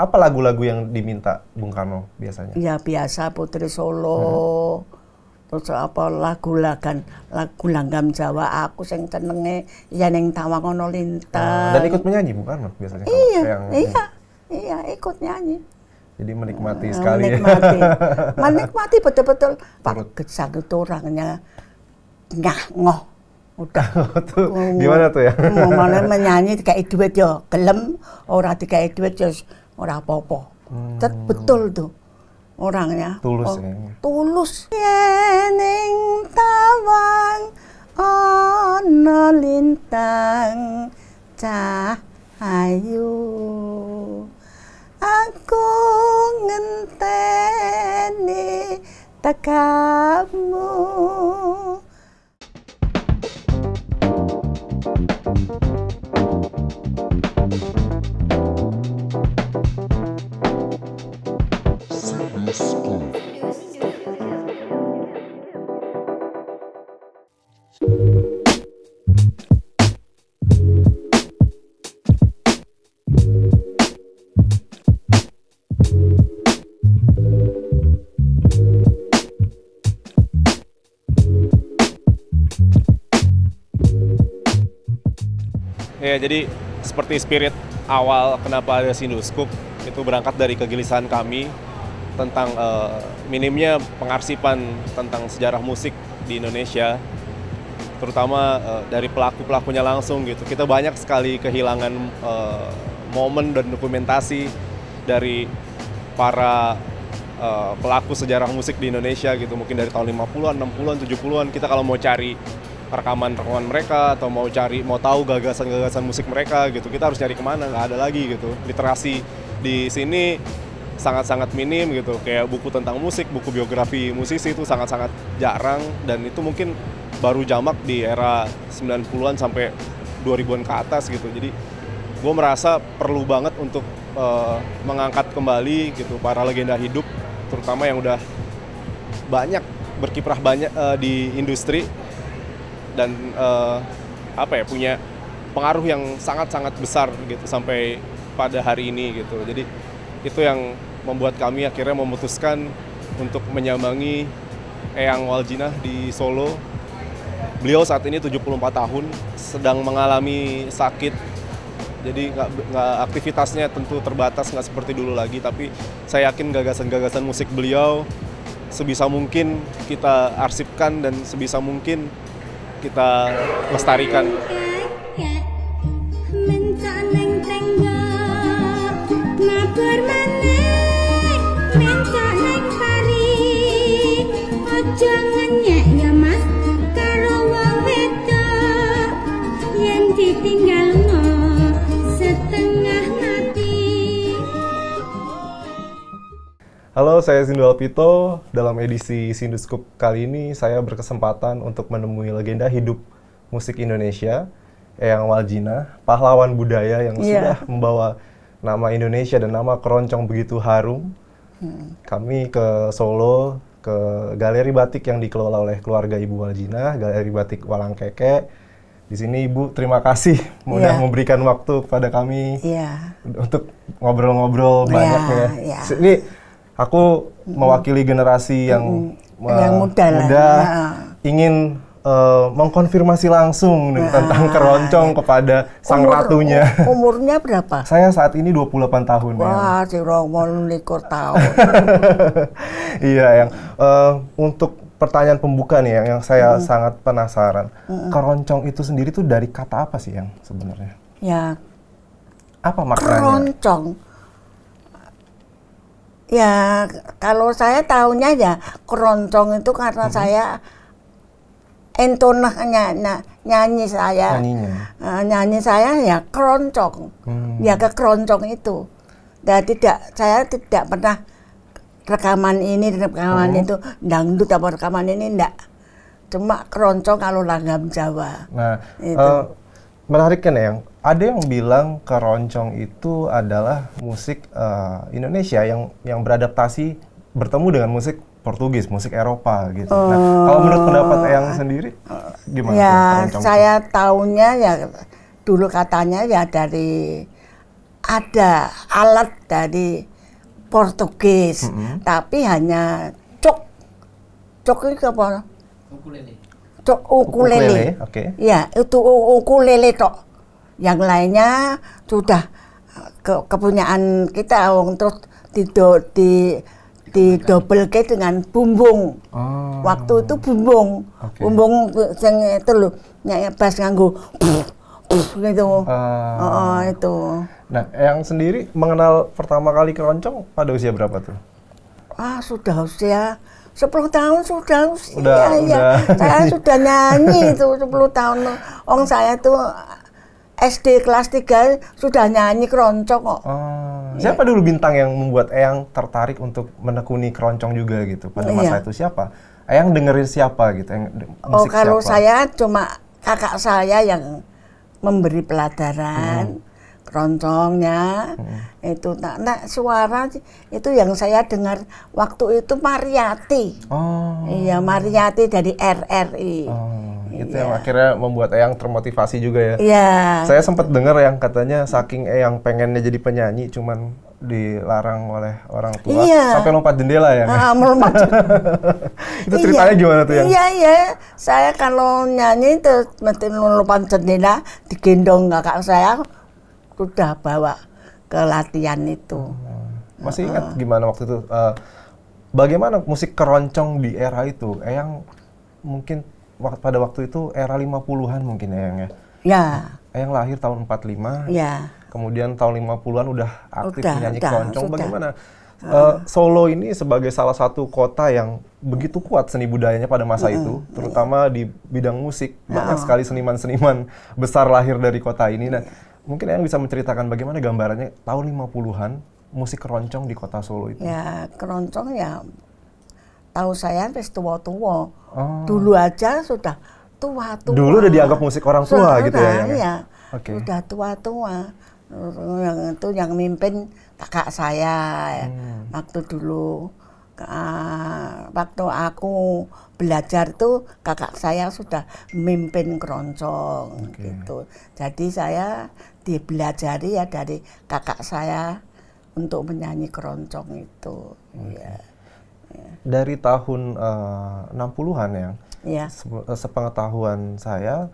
Apa lagu-lagu yang diminta Bung Karno biasanya? Ya biasa Putri Solo. Hmm. Terus apa lagu lagan lagu langgam Jawa aku yang tenenge ya neng tawangono lintang. Ah, dan ikut menyanyi Bung Karno biasanya. Iya. Yang, iya. Iya, ikut nyanyi. Jadi menikmati uh, sekali. Menikmati. menikmati betul-betul Pak Gesang itu orangnya nyah ngoh. Udah. Oh, tuh, gimana tuh ya? Mau menyanyi kayak duit ya, gelem orang kayak duit ya ora apa-apa. Hmm. betul tuh orangnya. Tulus oh, ya. Tulus. Yening tawang ono lintang cahayu. Aku ngenteni tekamu. Thank you. Meski. Ya, jadi seperti spirit awal kenapa ada Sinduscoop itu berangkat dari kegelisahan kami tentang uh, minimnya pengarsipan tentang sejarah musik di Indonesia terutama uh, dari pelaku-pelakunya langsung gitu. Kita banyak sekali kehilangan uh, momen dan dokumentasi dari para uh, pelaku sejarah musik di Indonesia gitu. Mungkin dari tahun 50-an, 60-an, 70-an kita kalau mau cari rekaman-rekaman mereka atau mau cari mau tahu gagasan-gagasan musik mereka gitu kita harus cari kemana nggak ada lagi gitu literasi di sini sangat-sangat minim gitu. Kayak buku tentang musik, buku biografi musisi itu sangat-sangat jarang dan itu mungkin baru jamak di era 90-an sampai 2000-an ke atas gitu. Jadi gue merasa perlu banget untuk uh, mengangkat kembali gitu para legenda hidup terutama yang udah banyak berkiprah banyak uh, di industri dan uh, apa ya punya pengaruh yang sangat-sangat besar gitu sampai pada hari ini gitu. Jadi itu yang membuat kami akhirnya memutuskan untuk menyambangi Eyang Waljina di Solo. Beliau saat ini 74 tahun, sedang mengalami sakit. Jadi gak, gak, aktivitasnya tentu terbatas, nggak seperti dulu lagi. Tapi saya yakin gagasan-gagasan musik beliau sebisa mungkin kita arsipkan dan sebisa mungkin kita lestarikan. Halo, saya Sindu Alpito. Dalam edisi Sinduscoop kali ini, saya berkesempatan untuk menemui legenda hidup musik Indonesia, Eyang Waljina, pahlawan budaya yang yeah. sudah membawa nama Indonesia dan nama keroncong begitu harum. Hmm. Kami ke Solo, ke Galeri Batik yang dikelola oleh keluarga Ibu Waljina, Galeri Batik Walang Keke. Di sini Ibu, terima kasih sudah yeah. memberikan waktu kepada kami yeah. untuk ngobrol-ngobrol yeah, banyak ya. Yeah. Ini aku mewakili generasi yang, hmm. yang muda, muda lah. ingin uh, mengkonfirmasi langsung nah, tentang keroncong kepada kepada sang ratunya. ratunya. Umurnya berapa? Saya saat ini 28 tahun. Ya. Wah, ya. likur tahun. iya, yang uh, untuk pertanyaan pembuka nih yang, yang saya -hmm. sangat penasaran. -hmm. Keroncong itu sendiri tuh dari kata apa sih yang sebenarnya? Ya. Apa maknanya? Keroncong Ya, kalau saya tahunya ya keroncong itu karena -hmm. saya entonah nyanyi, nyanyi saya. Uh, nyanyi saya ya keroncong. Hmm. Ya ke keroncong itu. Dan ya, tidak saya tidak pernah rekaman ini rekaman hmm. itu dangdut apa rekaman ini enggak. Cuma keroncong kalau langgam Jawa. Nah, itu. Uh, menarik kan ya yang ada yang bilang keroncong itu adalah musik uh, Indonesia yang yang beradaptasi bertemu dengan musik Portugis, musik Eropa gitu. Uh, Nah, kalau menurut pendapat yang oh. sendiri gimana? Ya, keroncong? saya tahunya ya dulu katanya ya dari ada alat dari Portugis, mm -hmm. tapi hanya cok. Cok itu apa? Ukulele tok ukulele. ukulele okay. Ya, itu ukulele tok. Yang lainnya sudah ke kepunyaan kita wong terus do, di double ke dengan bumbung. Oh. Waktu itu bumbung. Okay. Bumbung sing itu lho, nyanyi bass nganggo gitu. Uh, oh, itu. Nah, yang sendiri mengenal pertama kali keroncong pada usia berapa tuh? Ah, sudah usia Sepuluh tahun sudah usia udah, ya. Saya sudah nyanyi itu sepuluh tahun. Ong saya tuh SD kelas 3 sudah nyanyi keroncong kok. Oh. Ya. Siapa dulu bintang yang membuat Eyang tertarik untuk menekuni keroncong juga gitu pada masa ya. itu siapa? Eyang dengerin siapa gitu? Yang oh, musik oh kalau siapa? saya cuma kakak saya yang memberi pelajaran. Hmm roncongnya hmm. itu tak nah, nah, suara itu yang saya dengar waktu itu Mariati oh. iya Mariati dari RRI oh, itu iya. yang akhirnya membuat Eyang termotivasi juga ya iya saya sempat dengar yang katanya saking Eyang pengennya jadi penyanyi cuman dilarang oleh orang tua iya. sampai lompat jendela ya ah, ah melompat itu iya. ceritanya iya. gimana tuh ya iya iya saya kalau nyanyi itu mesti melompat jendela digendong kakak saya udah bawa ke latihan itu. Hmm. Masih ingat uh, gimana waktu itu? Uh, bagaimana musik keroncong di era itu? Eyang mungkin waktu, pada waktu itu era 50-an mungkin Eyang ya? Ya. Eyang lahir tahun 45. Ya. Kemudian tahun 50-an udah aktif udah, menyanyi udah, keroncong. Sudah. Bagaimana Uh, Solo ini sebagai salah satu kota yang begitu kuat seni budayanya pada masa mm, itu, terutama di bidang musik. Banyak oh. sekali seniman-seniman besar lahir dari kota ini. Nah, iya. Mungkin yang bisa menceritakan bagaimana gambarannya tahun 50-an musik keroncong di kota Solo itu. Ya, keroncong ya tahu saya sampai tua-tua. Oh. Dulu aja sudah tua-tua. Dulu udah dianggap musik orang tua sudah, gitu ya. Iya. Ya. Okay. Udah tua-tua. Yang itu yang mimpin kakak saya hmm. waktu dulu uh, waktu aku belajar tuh kakak saya sudah mimpin keroncong okay. gitu. Jadi saya dipelajari ya dari kakak saya untuk menyanyi keroncong itu. Okay. Ya. Ya. Dari tahun eh, uh, 60-an ya, ya. Se sepengetahuan saya,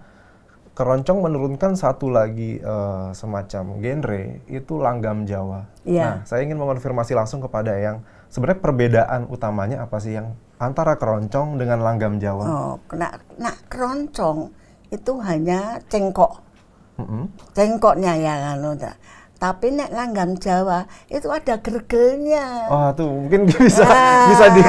keroncong menurunkan satu lagi uh, semacam genre, itu langgam Jawa. Ya. Nah, saya ingin mengonfirmasi langsung kepada yang sebenarnya perbedaan utamanya apa sih yang antara keroncong dengan langgam Jawa? Oh, nah, nah keroncong itu hanya cengkok. Cengkoknya ya kan udah. Tapi nek langgam Jawa itu ada gergelnya. Wah, oh, tuh mungkin bisa ah, bisa di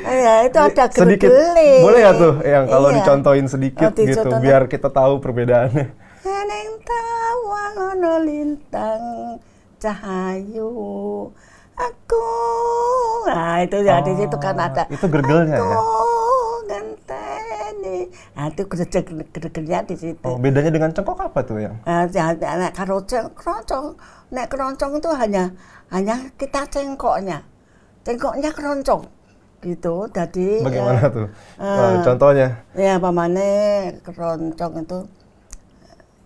Iya, itu ada gergelnya. Boleh ya tuh yang kalau iya. dicontohin sedikit oh, gitu biar kita tahu perbedaannya. Neneng tawa anu, ngono lintang cahayu aku. Nah, itu ya oh, di situ kan ah, ada. Itu gergelnya ya? aku. ya sini. Nah, itu kerja di situ. Oh, bedanya dengan cengkok apa tuh yang? Nah, nah kalau keroncong, nek keroncong itu hanya hanya kita cengkoknya. Cengkoknya keroncong gitu. Jadi Bagaimana ya, tuh? Eh, eh, contohnya? Ya, pamane keroncong itu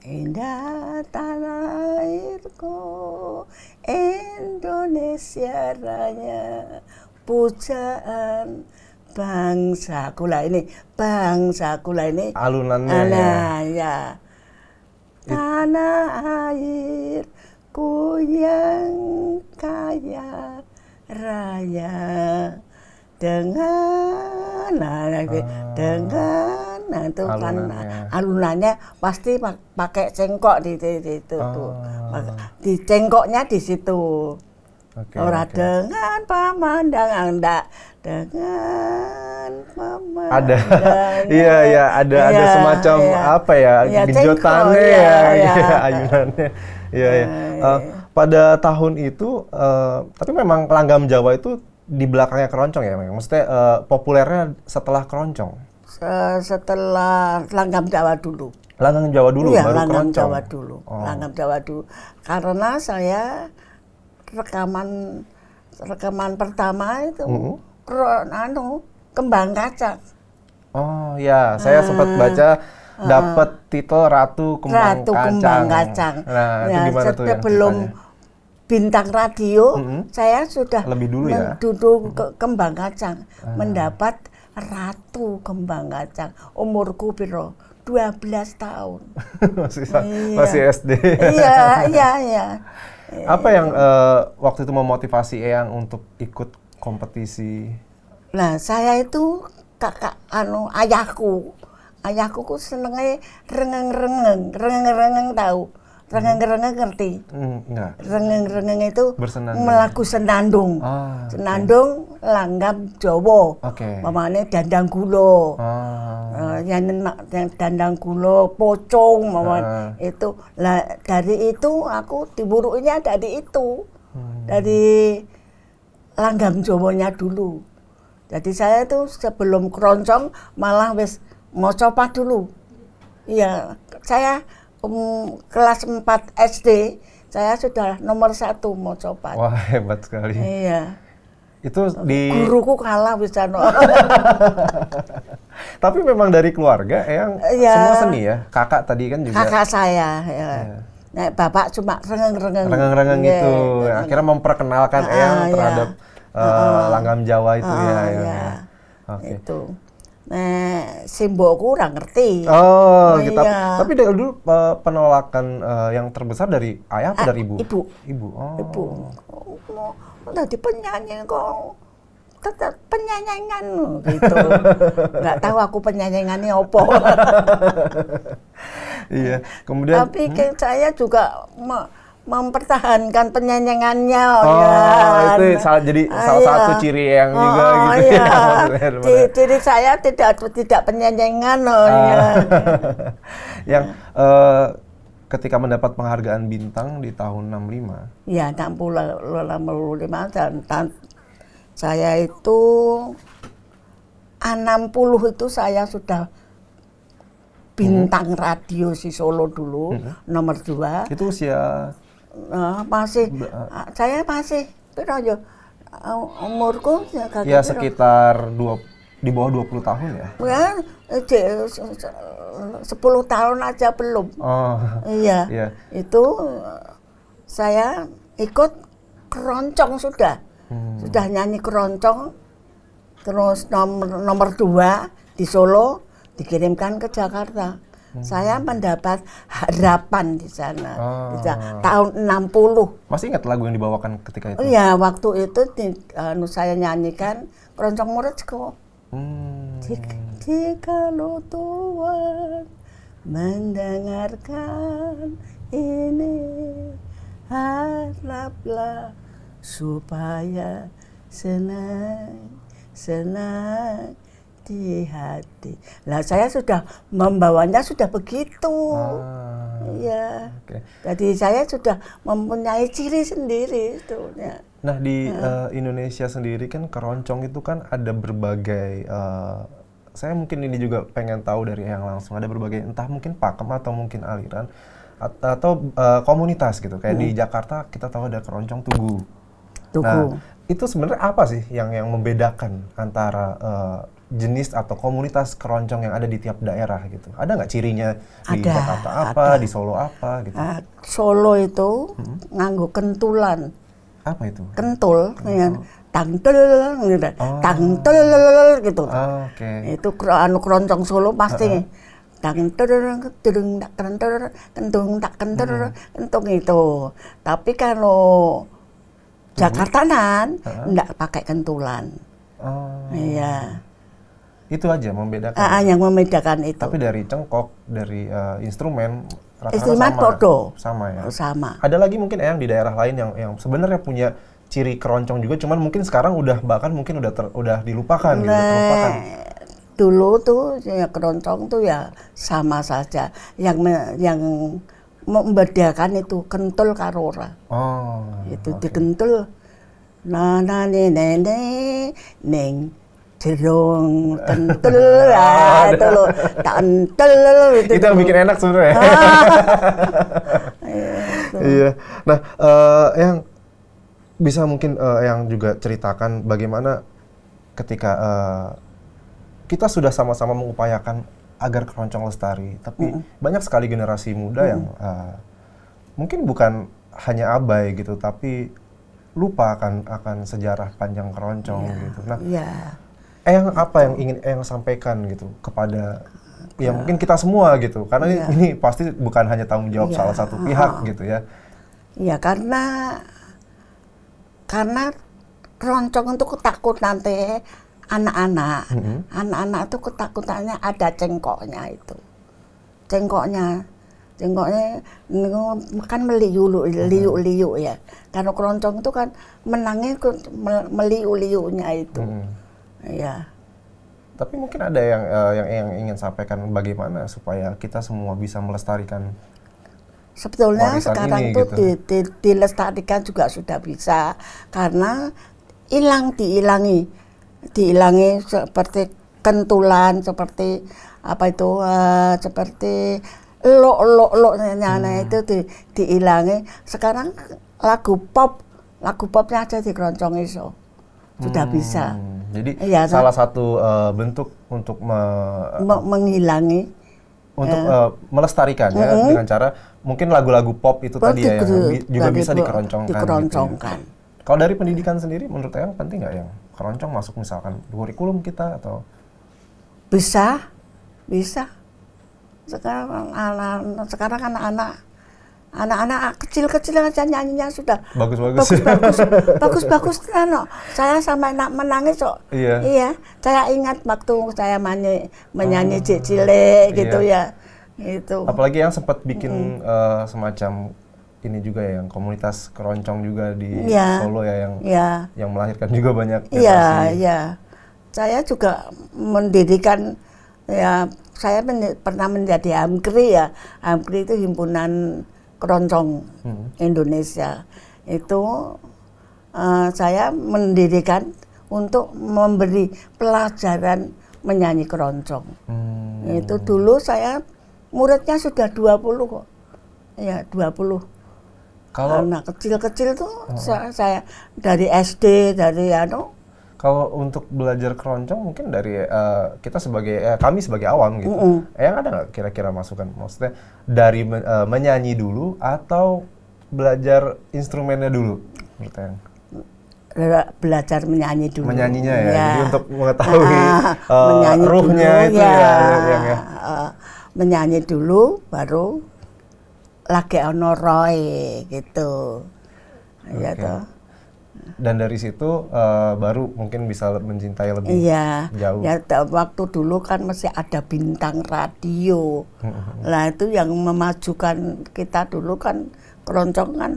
Indah tanah airku, Indonesia raya, pujaan bangsa kula ini, bangsa kula ini. Alunannya Alah, ya. ya. Tanah ku yang kaya raya dengan nah, uh, dengan nah, itu kan nah, alunannya pasti pakai cengkok di, situ di ah. di cengkoknya di situ okay, orang okay. dengan pemandangan ah, ndak dengan mama. Ada, iya iya ada ya, ada iya, semacam ya. apa ya, iya, iya, ya gejotannya ya, ya, ayunannya, iya iya. Uh, pada tahun itu, uh, tapi memang langgam Jawa itu di belakangnya keroncong ya, memang maksudnya uh, populernya setelah keroncong. setelah langgam Jawa dulu. Langgam Jawa dulu, ya, baru langgam keroncong. Jawa dulu, oh. langgam Jawa dulu. Karena saya rekaman rekaman pertama itu mm -hmm anu kembang kaca. Oh ya, saya ah, sempat baca ah, ah. dapat titel Ratu Kembang Ratu Kembang Kacang. Nah, ya, itu tuh ya? Belum ceritanya? bintang radio, mm -hmm. saya sudah lebih dulu ya. Duduk ke Kembang Kacang, uh. mendapat Ratu Kembang Kacang. Umurku piro? 12 tahun. masih iya. masih SD. iya, iya, iya. Apa yang uh, waktu itu memotivasi Eyang untuk ikut kompetisi? Nah, saya itu kakak anu ayahku. Ayahku ku senenge rengeng-rengeng, rengeng-rengeng tahu. Rengeng-rengeng ngerti. Mm, Rengeng-rengeng itu bersenang melaku senandung. Ah, senandung langgam Jawa. Oke. Okay. Mamane dandang gulo. Ah. Uh, yang, yang dandang gulo, pocong mamane ah. itu. Lah dari itu aku diburuknya dari itu. Hmm. Dari langgam Jawanya dulu. Jadi saya tuh sebelum keroncong malah wis coba dulu. Iya, saya um, kelas 4 SD saya sudah nomor satu mau coba. Wah hebat sekali. Iya. Itu di guruku kalah bisa Tapi memang dari keluarga yang ya. semua seni ya. Kakak tadi kan juga. Kakak saya. Ya. ya. bapak cuma rengeng-rengeng. Rengeng-rengeng iya, itu Ya, akhirnya memperkenalkan ah, Eyang iya. terhadap ya uh, langgam Jawa itu uh, ya. ya. Yeah. Ya. Okay. Itu. Nah, simbol kurang ngerti. Oh, nah, Iya. Tapi dari dulu eh, penolakan uh, yang terbesar dari ayah atau ah, dari ibu? Ibu. Ibu. Oh. Ibu. Oh, tadi penyanyi kok tetap penyanyangan gitu. Nggak tahu aku penyanyangannya opo. iya. Kemudian Tapi hmm. saya juga me, mempertahankan penyanyiannya oh ya. itu salah jadi ah, salah iya. satu ciri yang oh, juga oh, gitu iya. ya Ciri, saya tidak tidak penyanyiannya oh ah. ya yang uh, ketika mendapat penghargaan bintang di tahun 65 ya 65 dan, dan saya itu 60 itu saya sudah bintang hmm. radio si Solo dulu hmm. nomor dua itu usia masih eh. ah, saya masih piro yo eh, umurku kaki ya, ya sekitar dua di bawah 20 tahun ya? Ya, eh, sepuluh tahun aja belum. Oh. Iya. Yeah. Itu saya ikut keroncong sudah. Hmm. Sudah nyanyi keroncong. Terus nomor nomor dua di Solo dikirimkan ke Jakarta. Hmm. Saya mendapat harapan di sana. Ah. Di sana. Tahun 60. Masih ingat lagu yang dibawakan ketika itu? Iya, waktu itu di, uh, saya nyanyikan Keroncong Muretsko. Hmm. Jika, jika lo Tuhan mendengarkan ini, haraplah supaya senang, senang hati hati. Lah saya sudah membawanya sudah begitu. Ah, ya. Okay. Jadi saya sudah mempunyai ciri sendiri ya. Nah, di ya. Uh, Indonesia sendiri kan keroncong itu kan ada berbagai uh, saya mungkin ini juga pengen tahu dari yang langsung ada berbagai entah mungkin pakem atau mungkin aliran atau uh, komunitas gitu. Kayak hmm. di Jakarta kita tahu ada keroncong tugu. Tugu. Nah, itu sebenarnya apa sih yang yang membedakan antara uh, jenis atau komunitas keroncong yang ada di tiap daerah gitu? Ada nggak cirinya di ada, Jakarta apa, ada. di Solo apa gitu? Uh, Solo itu hmm? nganggo kentulan. Apa itu? Kentul, tangtel, Ya, tangtel gitu. Oh. Tangtel gitu. Oh, ah, okay. Itu anu keroncong Solo pasti uh -uh. Tangtel, kentung tak kentur, kentung hmm. tak kentur, kentung itu. Tapi kalau hmm. Jakartanan, uh enggak pakai kentulan. Oh. Iya itu aja membedakan Aa, ah, ah, yang membedakan itu tapi dari cengkok dari uh, instrumen instrumen sama ya oh, sama ada lagi mungkin eh, yang di daerah lain yang yang sebenarnya punya ciri keroncong juga cuman mungkin sekarang udah bahkan mungkin udah ter, udah dilupakan gitu, nah, gitu terlupakan dulu tuh ya, keroncong tuh ya sama saja yang me, yang membedakan itu kentul karora oh itu okay. dikentul nah nah neng neng jelung tentel itu lo tentel itu, itu yang bikin enak sebenarnya ah. iya, iya nah uh, yang bisa mungkin uh, yang juga ceritakan bagaimana ketika uh, kita sudah sama-sama mengupayakan agar keroncong lestari tapi mm -hmm. banyak sekali generasi muda mm -hmm. yang uh, mungkin bukan hanya abai gitu tapi lupa akan akan sejarah panjang keroncong yeah. gitu nah yeah Eyang eh, apa yang ingin Eyang eh, sampaikan gitu kepada ya mungkin kita semua gitu karena ya. ini, pasti bukan hanya tanggung jawab ya. salah satu pihak oh. gitu ya. Ya karena karena roncong itu ketakut nanti anak-anak. mm Anak-anak itu ketakutannya ada cengkoknya itu. Cengkoknya cengkoknya kan meliuk mm-hmm. liuk-liuk ya. Karena keroncong itu kan menangnya meliuk-liuknya itu. hmm Iya. Tapi mungkin ada yang, uh, yang yang ingin sampaikan bagaimana supaya kita semua bisa melestarikan Sebetulnya sekarang ini, tuh gitu. di, di, dilestarikan juga sudah bisa karena hilang dihilangi, dihilangi seperti kentulan, seperti apa itu, uh, seperti lo lo lo nyana hmm. itu di, dihilangi. Sekarang lagu pop, lagu popnya aja dikeroncong iso sudah hmm. bisa jadi ya, salah satu uh, bentuk untuk me me menghilangi untuk uh, melestarikan ya uh dengan cara mungkin lagu-lagu pop itu tadi ya yang juga bisa dikeroncongkan. dikeroncongkan. Gitu ya. Kalau dari pendidikan sendiri menurut Eyang penting nggak yang keroncong masuk misalkan kurikulum kita atau bisa bisa sekarang anak sekarang kan anak anak-anak kecil-kecil aja nyanyinya sudah bagus-bagus bagus-bagus bagus-bagus kan oh. saya sama enak menangis kok so. iya. iya saya ingat waktu saya menyanyi menyanyi hmm. cilik iya. gitu iya. ya itu apalagi yang sempat bikin hmm. uh, semacam ini juga ya, yang komunitas keroncong juga di ya. Solo ya yang ya. yang melahirkan juga banyak Iya, iya. Saya juga mendirikan ya saya men pernah menjadi Amkri ya. Amkri itu himpunan keroncong hmm. Indonesia itu uh, saya mendirikan untuk memberi pelajaran menyanyi keroncong. Hmm. Itu dulu saya muridnya sudah 20 kok. Ya, 20. Kalau anak kecil-kecil tuh hmm. saya, saya dari SD, dari anu kalau untuk belajar keroncong mungkin dari uh, kita sebagai uh, kami sebagai awam gitu. Uh -uh. Yang ada nggak kira-kira masukan maksudnya dari men uh, eh, menyanyi dulu atau belajar instrumennya dulu menurut yang belajar menyanyi dulu menyanyinya ya, ya. Jadi untuk mengetahui uh, uh, menyanyi ruhnya dulu, itu ya, iya. ya, ya, Uh, menyanyi dulu baru lagi ono roy gitu okay. ya toh dan dari situ uh, baru mungkin bisa mencintai lebih iya, jauh. Ya, waktu dulu kan masih ada bintang radio. Nah itu yang memajukan kita dulu kan keroncong kan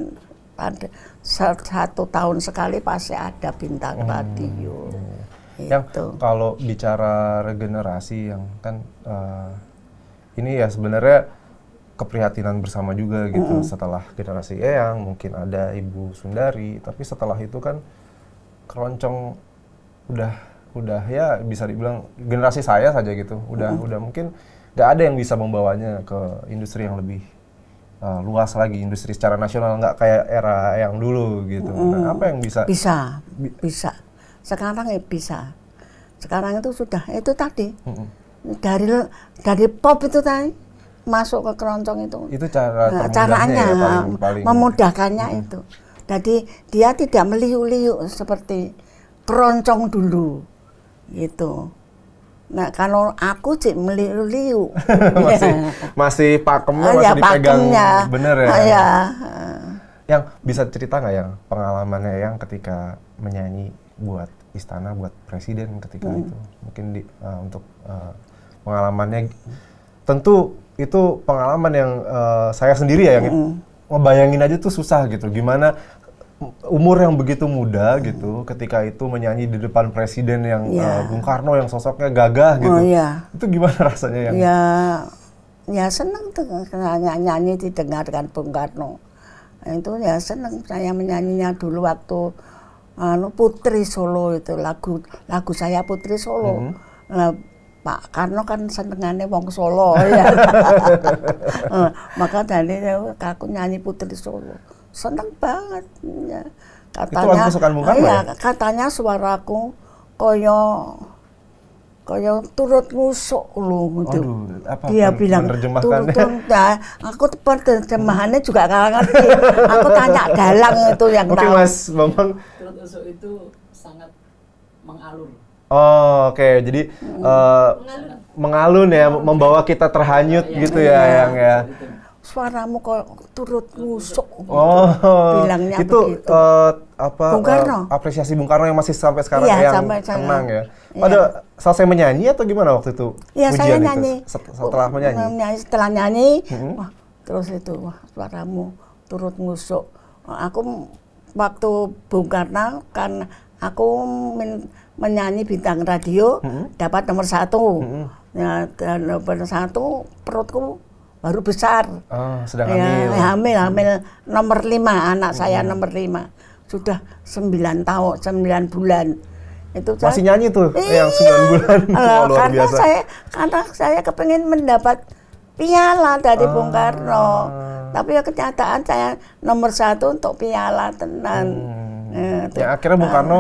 ada satu tahun sekali pasti ada bintang radio. Iya. Yang gitu. kalau bicara regenerasi yang kan uh, ini ya sebenarnya keprihatinan bersama juga gitu mm -hmm. setelah generasi Eyang mungkin ada Ibu Sundari tapi setelah itu kan keroncong udah udah ya bisa dibilang generasi saya saja gitu udah mm -hmm. udah mungkin nggak ada yang bisa membawanya ke industri yang lebih uh, luas lagi industri secara nasional nggak kayak era yang dulu gitu mm -hmm. nah, apa yang bisa bisa bi bisa sekarang ya bisa sekarang itu sudah itu tadi mm -hmm. dari dari pop itu tadi masuk ke keroncong itu. Itu cara nah, caranya ya, paling, paling memudahkannya ya. itu. Jadi dia tidak meliuk-liuk seperti keroncong dulu gitu. Nah kalau aku sih meliuk-liuk. masih ya. masih pakemnya masih ya, dipegang pakemnya. bener ya. Ah, ya. Yang bisa cerita nggak yang pengalamannya yang ketika menyanyi buat istana buat presiden ketika hmm. itu mungkin di, uh, untuk uh, pengalamannya tentu itu pengalaman yang uh, saya sendiri ya yang mm -hmm. ngebayangin aja tuh susah gitu. Gimana umur yang begitu muda gitu, ketika itu menyanyi di depan presiden yang yeah. Iya. uh, Bung Karno yang sosoknya gagah gitu, oh, yeah. itu gimana rasanya yang? Ya, yeah. ya senang tuh nyanyi didengarkan Bung Karno. Itu ya senang saya menyanyinya dulu waktu anu Putri Solo itu lagu lagu saya Putri Solo. Mm -hmm. Pak Karno kan senengane wong Solo ya. Maka tadi ya aku nyanyi Putri Solo. Seneng banget ya. Katanya Itu iya, ya? katanya suaraku koyo koyo turut ngusuk lu gitu. Dia bilang turut ya aku terjemahannya juga gak ngerti. aku tanya dalang itu yang Oke, Mas, Bambang. Turut ngusuk itu sangat mengalur. Oh, oke. Okay. Jadi uh, mengalun. ya, oh, membawa kita terhanyut ya, gitu ya, ya, yang ya. Suaramu kok turut ngusuk. Gitu. Oh. bilangnya itu Itu Uh, eh, apa Bung eh, Karno. Uh, apresiasi Bung Karno yang masih sampai sekarang ya, yang sampai tenang ya. Pada ya. selesai menyanyi atau gimana waktu itu? Iya, saya nyanyi. Itu, setelah oh, menyanyi. menyanyi setelah nyanyi, hmm. wah, terus itu wah suaramu turut ngusuk. Aku waktu Bung Karno kan aku min, menyanyi bintang radio hmm? dapat nomor satu. Hmm. Ya, dan nomor satu perutku baru besar. Oh, sedang ya, hamil. Ya, hamil, hmm. hamil nomor lima anak hmm. saya nomor lima sudah sembilan tahun sembilan bulan itu masih saya, nyanyi tuh iya, yang sembilan bulan uh, luar karena biasa. saya karena saya kepengen mendapat piala dari ah. Bung Karno tapi ya kenyataan saya nomor satu untuk piala tenan hmm. Nah, ya, akhirnya Bung nah. Karno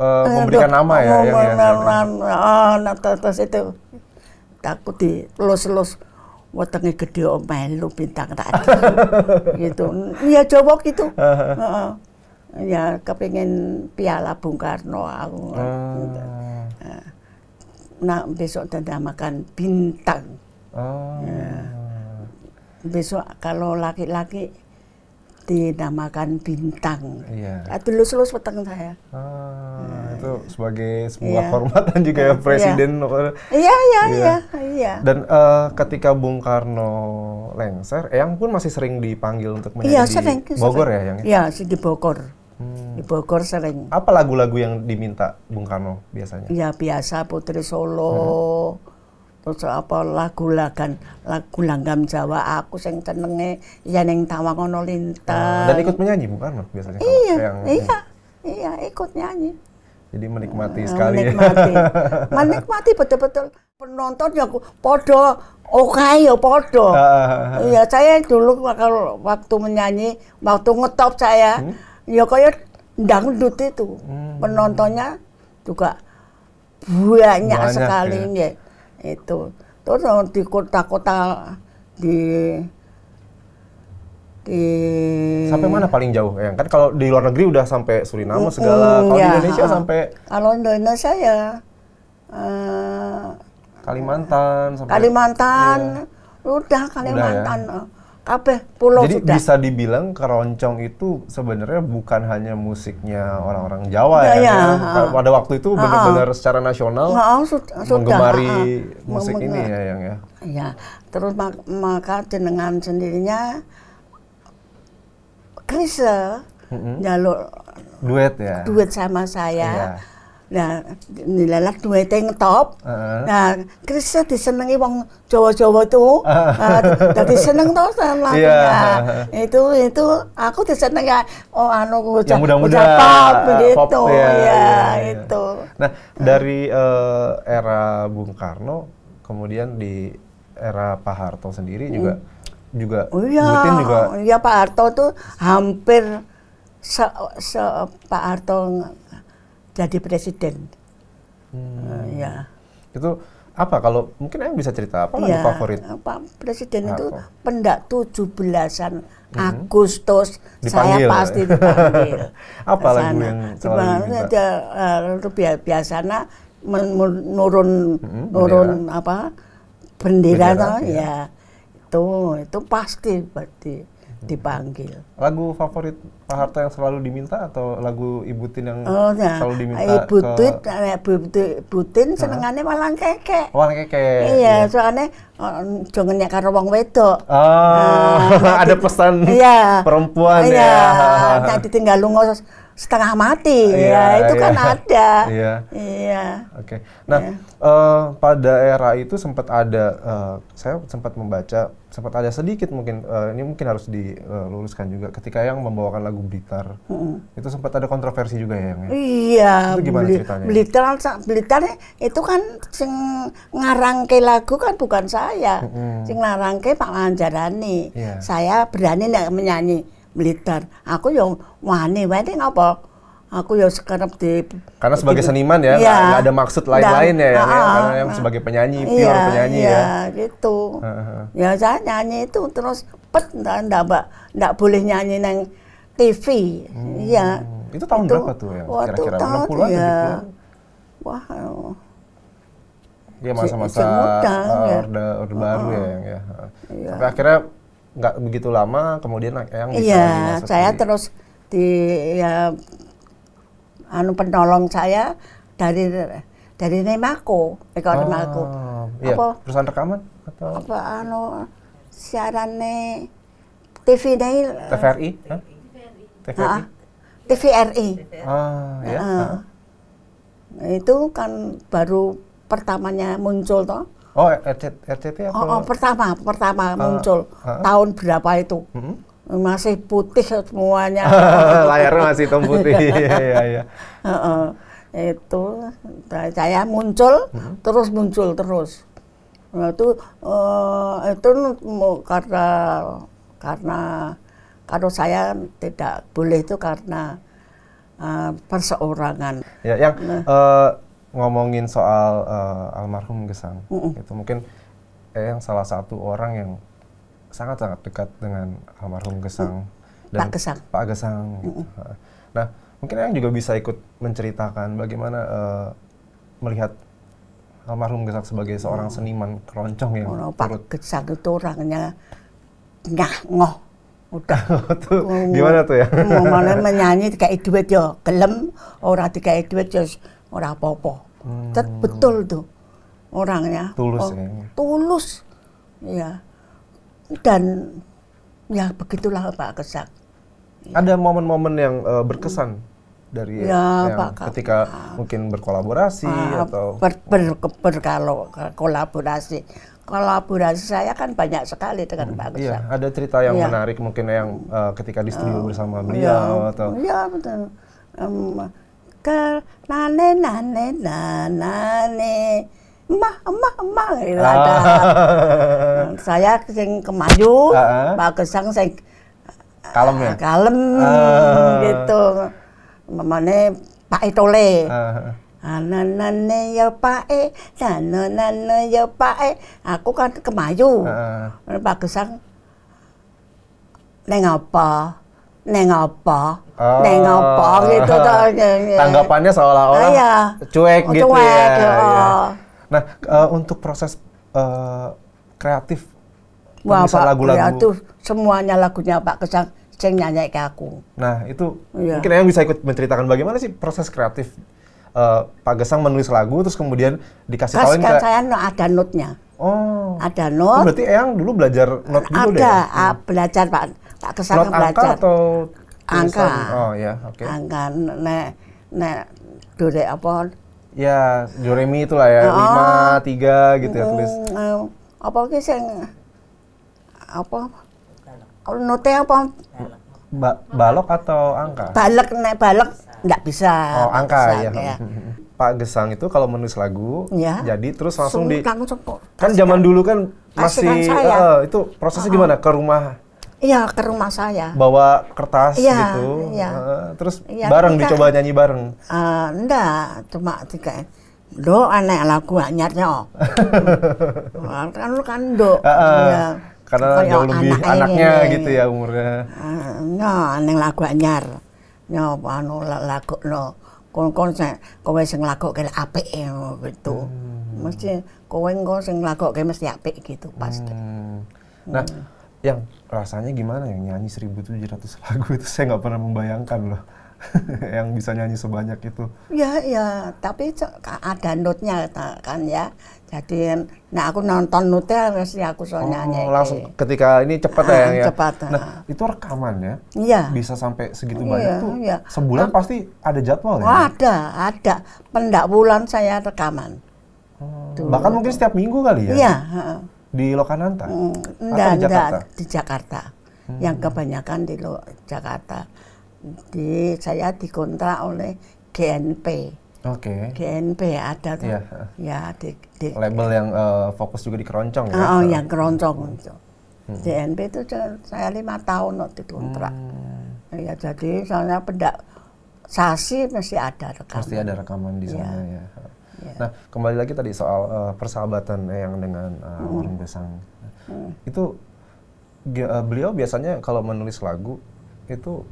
uh, memberikan nama ya? Memberikan nama, terus itu takut di los-los wetenge gede om melu bintang tadi gitu ya Jawa gitu uh, ya kepengen piala Bung Karno aku uh. nah besok makan bintang uh. ya. besok kalau laki-laki dinamakan bintang. Iya. Lulus-lulus petang saya. Ah, nah, itu hmm. sebagai sebuah iya. dan juga ya iya. presiden. Iya, iya, iya, iya. iya. Dan uh, ketika Bung Karno lengser, Eyang pun masih sering dipanggil untuk menjadi iya, sering, Bogor sering. ya, Eyang? Iya, di Bogor. Hmm. Di Bogor sering. Apa lagu-lagu yang diminta Bung Karno biasanya? Iya biasa Putri Solo, hmm terus apa lagu lagan lagu langgam Jawa aku sing tenenge, ya ning Tawangono linten. Uh, ah, dan ikut menyanyi bukan biasanya? Iya, yang, iya, iya ikut nyanyi. Jadi menikmati uh, sekali. Menikmati. menikmati betul-betul penontonnya podo oke ya podo. Ah, iya, saya dulu kalau waktu menyanyi, waktu ngetop saya hmm? ya kayak dangdut itu. Hmm. Penontonnya juga banyak, banyak sekali ya. ya itu terus di kota-kota di di sampai mana paling jauh ya kan kalau di luar negeri udah sampai Suriname mm, segala kalau ya, di iya. Indonesia uh, sampai kalau Indonesia ya uh, Kalimantan sampai Kalimantan ya. udah Kalimantan udah, ya? Ah kabeh pulau Jadi sudah. bisa dibilang keroncong itu sebenarnya bukan hanya musiknya orang-orang Jawa iya, ya. ya. ya. Pada waktu itu benar-benar secara nasional ha, sud menggemari ha, musik ini eh, ya yang ya. Ya, terus mak maka dengan sendirinya Krisa mm -hmm. jalur duet ya. Duet sama saya. Yeah Nah, nilalah itu yang Uh. Nah, Krisna disenengi wong Jawa-Jawa itu. Uh. Ah, dadi seneng to sama yeah. Iya. Nah, itu itu aku disenengi oh anu udah muda-muda pop ah, begitu ya, ya, ya, itu. Nah, dari eh, era Bung Karno kemudian di era Pak Harto sendiri hmm. juga juga oh, iya. juga Iya Pak Harto tuh hampir se Pak Harto jadi presiden. Hmm. Uh, ya. Itu apa kalau mungkin yang bisa cerita apa ya, lagi iya, favorit? Eh, Pak Presiden apa? itu pendak 17-an hmm. Agustus dipanggil. saya pasti dipanggil. apa lagu yang selalu ada eh, uh, biasanya menurun hmm, nurun bendera. apa bendera, bendera toh, ya. ya itu itu pasti berarti dipanggil. Lagu favorit Pak Harto yang selalu diminta atau lagu Ibu Tin yang oh, ya. selalu diminta? Eh, Ibu Tin, ke... Eh, Ibu Tin Ibu Tin senengannya malang keke. Malang keke. Iya, iya. soalnya um, jangan ya karo wong wedok. Oh, nah, ada pesan iya, perempuan iya, ya. Iya, nah, ditinggal lungo setengah mati ya, ya itu iya. kan ada iya iya oke okay. nah ya. uh, eh, pada era itu sempat ada uh, saya sempat membaca sempat ada sedikit mungkin uh, ini mungkin harus diluruskan juga ketika yang membawakan lagu Blitar mm itu sempat ada kontroversi juga ya yang ya? iya itu gimana Blitar Blitar ya, itu kan sing ngarangke lagu kan bukan saya mm -hmm. sing ngarangke Pak Lanjarani. yeah. saya berani nggak menyanyi militer. Aku yang wani, wani ngapa? Aku yang sekarang di Karena sebagai di, seniman ya, ya. Gak, ada maksud lain-lain ya, ya, ya. Karena yang sebagai penyanyi, iya, pure penyanyi iya, ya. gitu. Ya saya nyanyi itu terus pet enggak enggak, enggak boleh nyanyi neng TV. Hmm, iya. Hmm. Itu tahun itu, berapa tuh ya? Kira-kira 60-an ya. 70 Wah. dia masa-masa uh, ya. orde orde uh baru ya, ya. ya. Sampai akhirnya nggak begitu lama kemudian yang iya, saya di... terus di ya, anu penolong saya dari dari Nemako Eko ah, Nemako Iya, apa perusahaan rekaman atau apa anu siaran siarannya TV nih TVRI, huh? TVRI. TVRI. Ah, ya. Uh, ah. Itu kan baru pertamanya muncul toh Oh, RCT, RCT apa? Oh, oh, pertama, pertama uh, muncul uh, tahun berapa itu? Uh, masih putih semuanya. Layarnya masih hitam putih. Iya, iya, iya. Itu nah, saya muncul, hmm. terus muncul terus. Nah, itu uh, itu karena karena kalau saya tidak boleh itu karena uh, perseorangan. Ya, yang nah. uh, ngomongin soal uh, almarhum Gesang, mm hmm itu mungkin eh, yang salah satu orang yang sangat-sangat dekat dengan almarhum Gesang mm. dan Pak Gesang. Pak Gesang. Mm hmm Nah, mungkin yang juga bisa ikut menceritakan bagaimana uh, melihat almarhum Gesang sebagai seorang mm-hmm. seniman keroncong yang oh, Pak Gesang itu orangnya nggak ngoh udah oh, tuh, gimana tuh ya mau menyanyi kayak duit yo ya, gelem orang kayak duit yo ya, Orang apa-apa. Hmm. betul tuh orangnya. Tulus oh, ya. Tulus. Ya. Dan ya begitulah Pak Kesak. Ya. Ada momen-momen yang uh, berkesan dari ya, yang Pak, ketika uh, mungkin berkolaborasi uh, atau ber, ber, ber, kalau kolaborasi kolaborasi saya kan banyak sekali dengan hmm, Pak iya, Kesak. Iya, ada cerita yang ya. menarik mungkin yang uh, ketika di studio uh, ah, bersama iya. beliau ya, atau. Iya betul. Um, ke nane nane nane emak emak emak gitu ah. ada hmm, saya sing kemaju uh-huh. pak kesang saya kalem ya ah, kalem uh. gitu mamane pak itole uh. Ananane ya pae, dananane ya, ya pae. Aku kan kemaju. Uh. Pak Gesang neng apa? neng apa, oh. neng apa gitu toh. Eh, eh. Tanggapannya seolah-olah iya. cuek oh, gitu cuek, ya. Oh. Iya. Nah, uh, untuk proses uh, kreatif Wah, Pak, lagu-lagu. Ya, semuanya lagunya Pak Kesang Ceng nyanyi ke aku. Nah, itu ya. mungkin yang bisa ikut menceritakan bagaimana sih proses kreatif uh, Pak Gesang menulis lagu terus kemudian dikasih tahuin ke kan saya no, ada notnya. Oh. Ada not. Oh, berarti Eyang dulu belajar not dulu ya? ada, deh. Ada, ya? belajar Pak tak kesana Plot belajar. Angka atau angka. Oh ya, oke. Okay. Angka nek nek dore apa? Ya, doremi itulah ya. Oh, lima, tiga gitu ya tulis. Mm, eh, apa ki sing apa? Kalau Note apa? Ba balok atau angka? Balok nek balok enggak bisa. Oh, angka bisa, ya. ya. Pak Gesang itu kalau menulis lagu, ya. jadi terus langsung Sungguh di langsung kan zaman dulu kan masih uh, itu prosesnya uh gimana ke rumah Iya, ke rumah saya. Bawa kertas ya, gitu. Iya. Uh, terus ya, bareng kita, dicoba nyanyi bareng. Uh, enggak, cuma tiga do aneh lagu anyarnya oh. kan lu kan do. Uh, uh, ya. Karena Kaya jauh lebih anak anaknya ini, gitu ya umurnya. Uh, enggak, aneh anu lagu anyar. Nyo anu lagu no kon-kon saya, kowe sing lagu kayak apa ya gitu. Hmm. Mesti kowe engko sing lagu kayak mesti apa gitu pasti. Hmm. Nah, hmm. yang rasanya gimana ya nyanyi 1700 lagu itu saya nggak pernah membayangkan loh yang bisa nyanyi sebanyak itu. Ya ya, tapi ada notnya kan ya. Jadi nah aku nonton note harus ya aku soalnya oh, nyanyi. Langsung ke. ketika ini cepat ya, ah, ya. Cepat. Ya. Nah, ah. itu ya Iya. Bisa sampai segitu iya, banyak tuh. Iya. Sebulan pasti ada jadwal ya. Oh, ada, ada. Pendak bulan saya rekaman. Hmm, bahkan mungkin setiap minggu kali ya. Iya, di Lokananta? Mm, enggak, atau di Jakarta? Enggak, di Jakarta. Hmm. Yang kebanyakan di Lo Jakarta. Di saya dikontrak oleh GNP. Oke. Okay. GNP ada tuh. Yeah. Ya, di, di label yang uh, fokus juga di keroncong ya. Oh, yang keroncong hmm. itu. Hmm. itu saya lima tahun waktu dikontrak. Hmm. Ya, jadi soalnya pendak sasi masih ada rekaman. Pasti ada rekaman di iya. sana yeah. ya. Yeah. Nah, kembali lagi tadi soal uh, persahabatan eh, yang dengan uh, mm. orang Besang. Mm. Itu uh, beliau biasanya kalau menulis lagu itu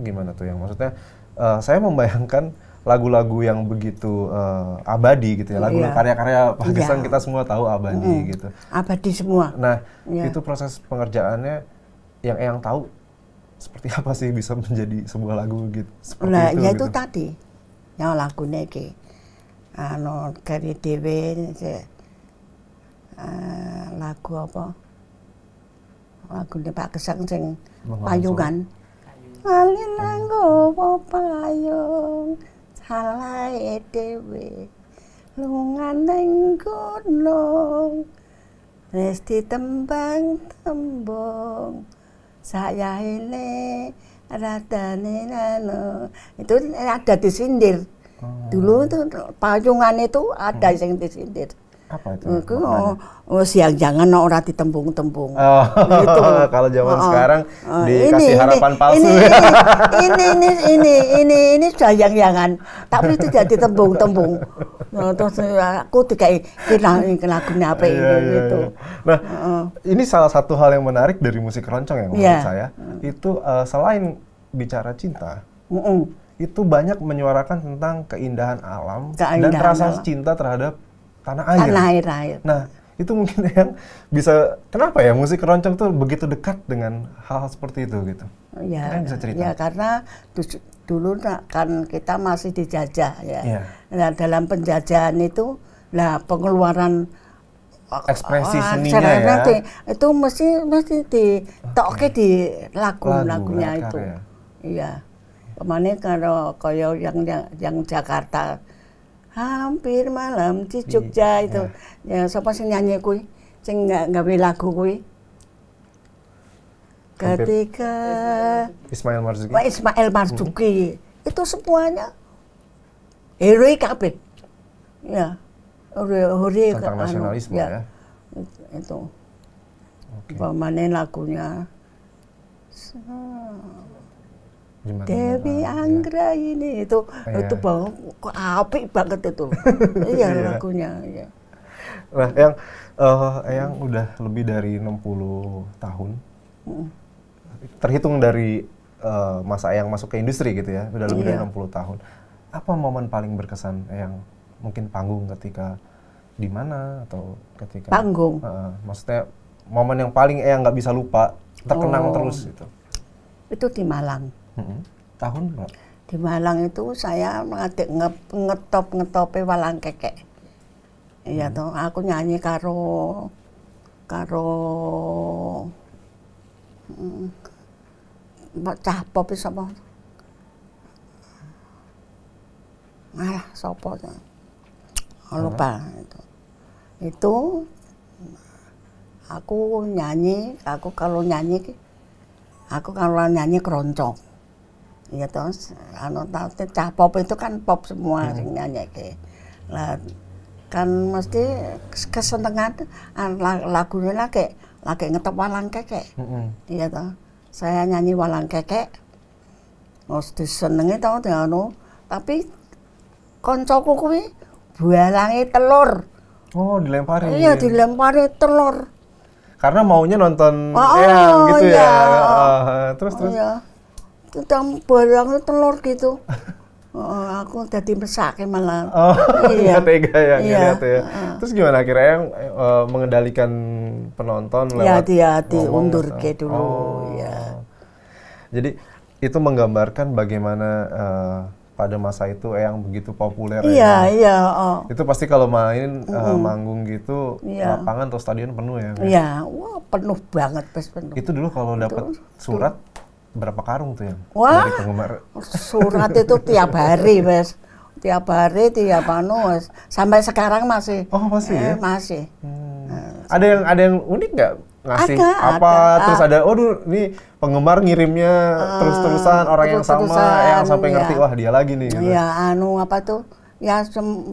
gimana tuh yang maksudnya uh, saya membayangkan lagu-lagu yang begitu uh, abadi gitu ya lagu karya karya-karya Pak Gesang yeah. kita semua tahu abadi mm. gitu abadi semua nah yeah. itu proses pengerjaannya yang yang tahu seperti apa sih bisa menjadi sebuah lagu gitu seperti nah, itu ya gitu. itu tadi yang lagunya kayak anu gawe dhewe uh, lagu apa lagu Pak oh, payung sing payungan Alin po payung halae dhewe lungan ning gunung wis ditembang tembung saya ini radane nano itu ada disindir Oh. Dulu itu payungan itu ada hmm. yang disindir. Apa itu? Itu oh, siang jangan orang ditembung-tembung. Oh, gitu. kalau zaman oh, sekarang oh, dikasih ini, harapan ini, palsu. Ini, ini, ini, ini, ini, ini, sudah yang jangan. Tapi itu jadi tembung-tembung. Nah, terus ya, aku dikai kena lagu apa iya, ini yeah, gitu. Yeah. Nah, uh, ini salah satu hal yang menarik dari musik roncong yang menurut yeah. saya. Itu uh, selain bicara cinta, mm -mm itu banyak menyuarakan tentang keindahan alam keindahan dan rasa alam. cinta terhadap tanah air. Tanah air, air. Nah, itu mungkin yang bisa kenapa ya musik keroncong tuh begitu dekat dengan hal-hal seperti itu gitu. Iya. bisa cerita. Ya, karena dulu kan kita masih dijajah ya. ya. Nah, dalam penjajahan itu lah pengeluaran ekspresi oh, seninya ya. Di, itu mesti mesti di, toke di lagu-lagunya lagu, ya, itu. Ya. Iya kemana karo koyo yang, yang yang Jakarta. Hampir malam di iya. Jogja yeah. itu. Ya siapa sih nyanyi kui Sing nggak lagu kui Ketika Ismail Marzuki. Ismail Marzuki. Hmm. Itu semuanya heroik kabeh. Ya. Heroik tentang anu, nasionalisme ya. ya. Itu. Okay. Pemane lagunya. Dewi iya. Anggra ini itu ya. itu iya. bau api banget itu. Iya, iya lagunya. Ya. Nah, yang uh, eh, yang udah lebih dari 60 tahun. Hmm. Terhitung dari uh, masa yang masuk ke industri gitu ya, udah lebih ya. dari 60 tahun. Apa momen paling berkesan yang mungkin panggung ketika di mana atau ketika panggung? Uh, maksudnya momen yang paling yang nggak bisa lupa, terkenang oh. terus gitu. Itu di Malang Hmm. Tahun berapa? Di Malang itu saya ngadik ngetop ngetope walang keke, Iya hmm. toh, aku nyanyi karo karo hmm, cah pop sapa? sopo tuh Lupa itu. Itu aku nyanyi, aku kalau nyanyi aku kalau nyanyi keroncong. Iya toh anu cah pop itu kan pop semua hmm. nyanyi ke lah kan mesti kesenangan lagunya lah laki lagi ngetop walang keke hmm. iya toh saya nyanyi walang keke harus disenengi toh dengan anu tapi koncoku kuwi bualangi telur oh dilempari iya dilempari telur karena maunya nonton oh, yang gitu iya. ya oh, terus terus iya tentang barang telur gitu. Oh, aku jadi mesake malah. Oh, iya. tega ya, iya. Lihat ya. Terus gimana akhirnya yang uh, mengendalikan penonton iya, lewat Ya, dia diundur ke dulu, oh. ya. Jadi itu menggambarkan bagaimana uh, pada masa itu yang begitu populer. Ya. Iya, ya. iya. Oh. Itu pasti kalau main mm manggung gitu iya. lapangan atau stadion penuh ya. Iya, wah penuh banget, pas penuh. Itu dulu kalau dapat surat berapa karung tuh yang Wah, dari penggemar? Surat itu tiap hari, Mas. Tiap hari, tiap anu, Mas. Sampai sekarang masih. Oh, masih eh, ya? Masih. Hmm. Nah, ada yang ada yang unik nggak ngasih ada, apa ada. terus ada oh ini penggemar ngirimnya uh, terus-terusan orang terus yang sama yang sampai ngerti ya. wah dia lagi nih gitu. ya anu apa tuh ya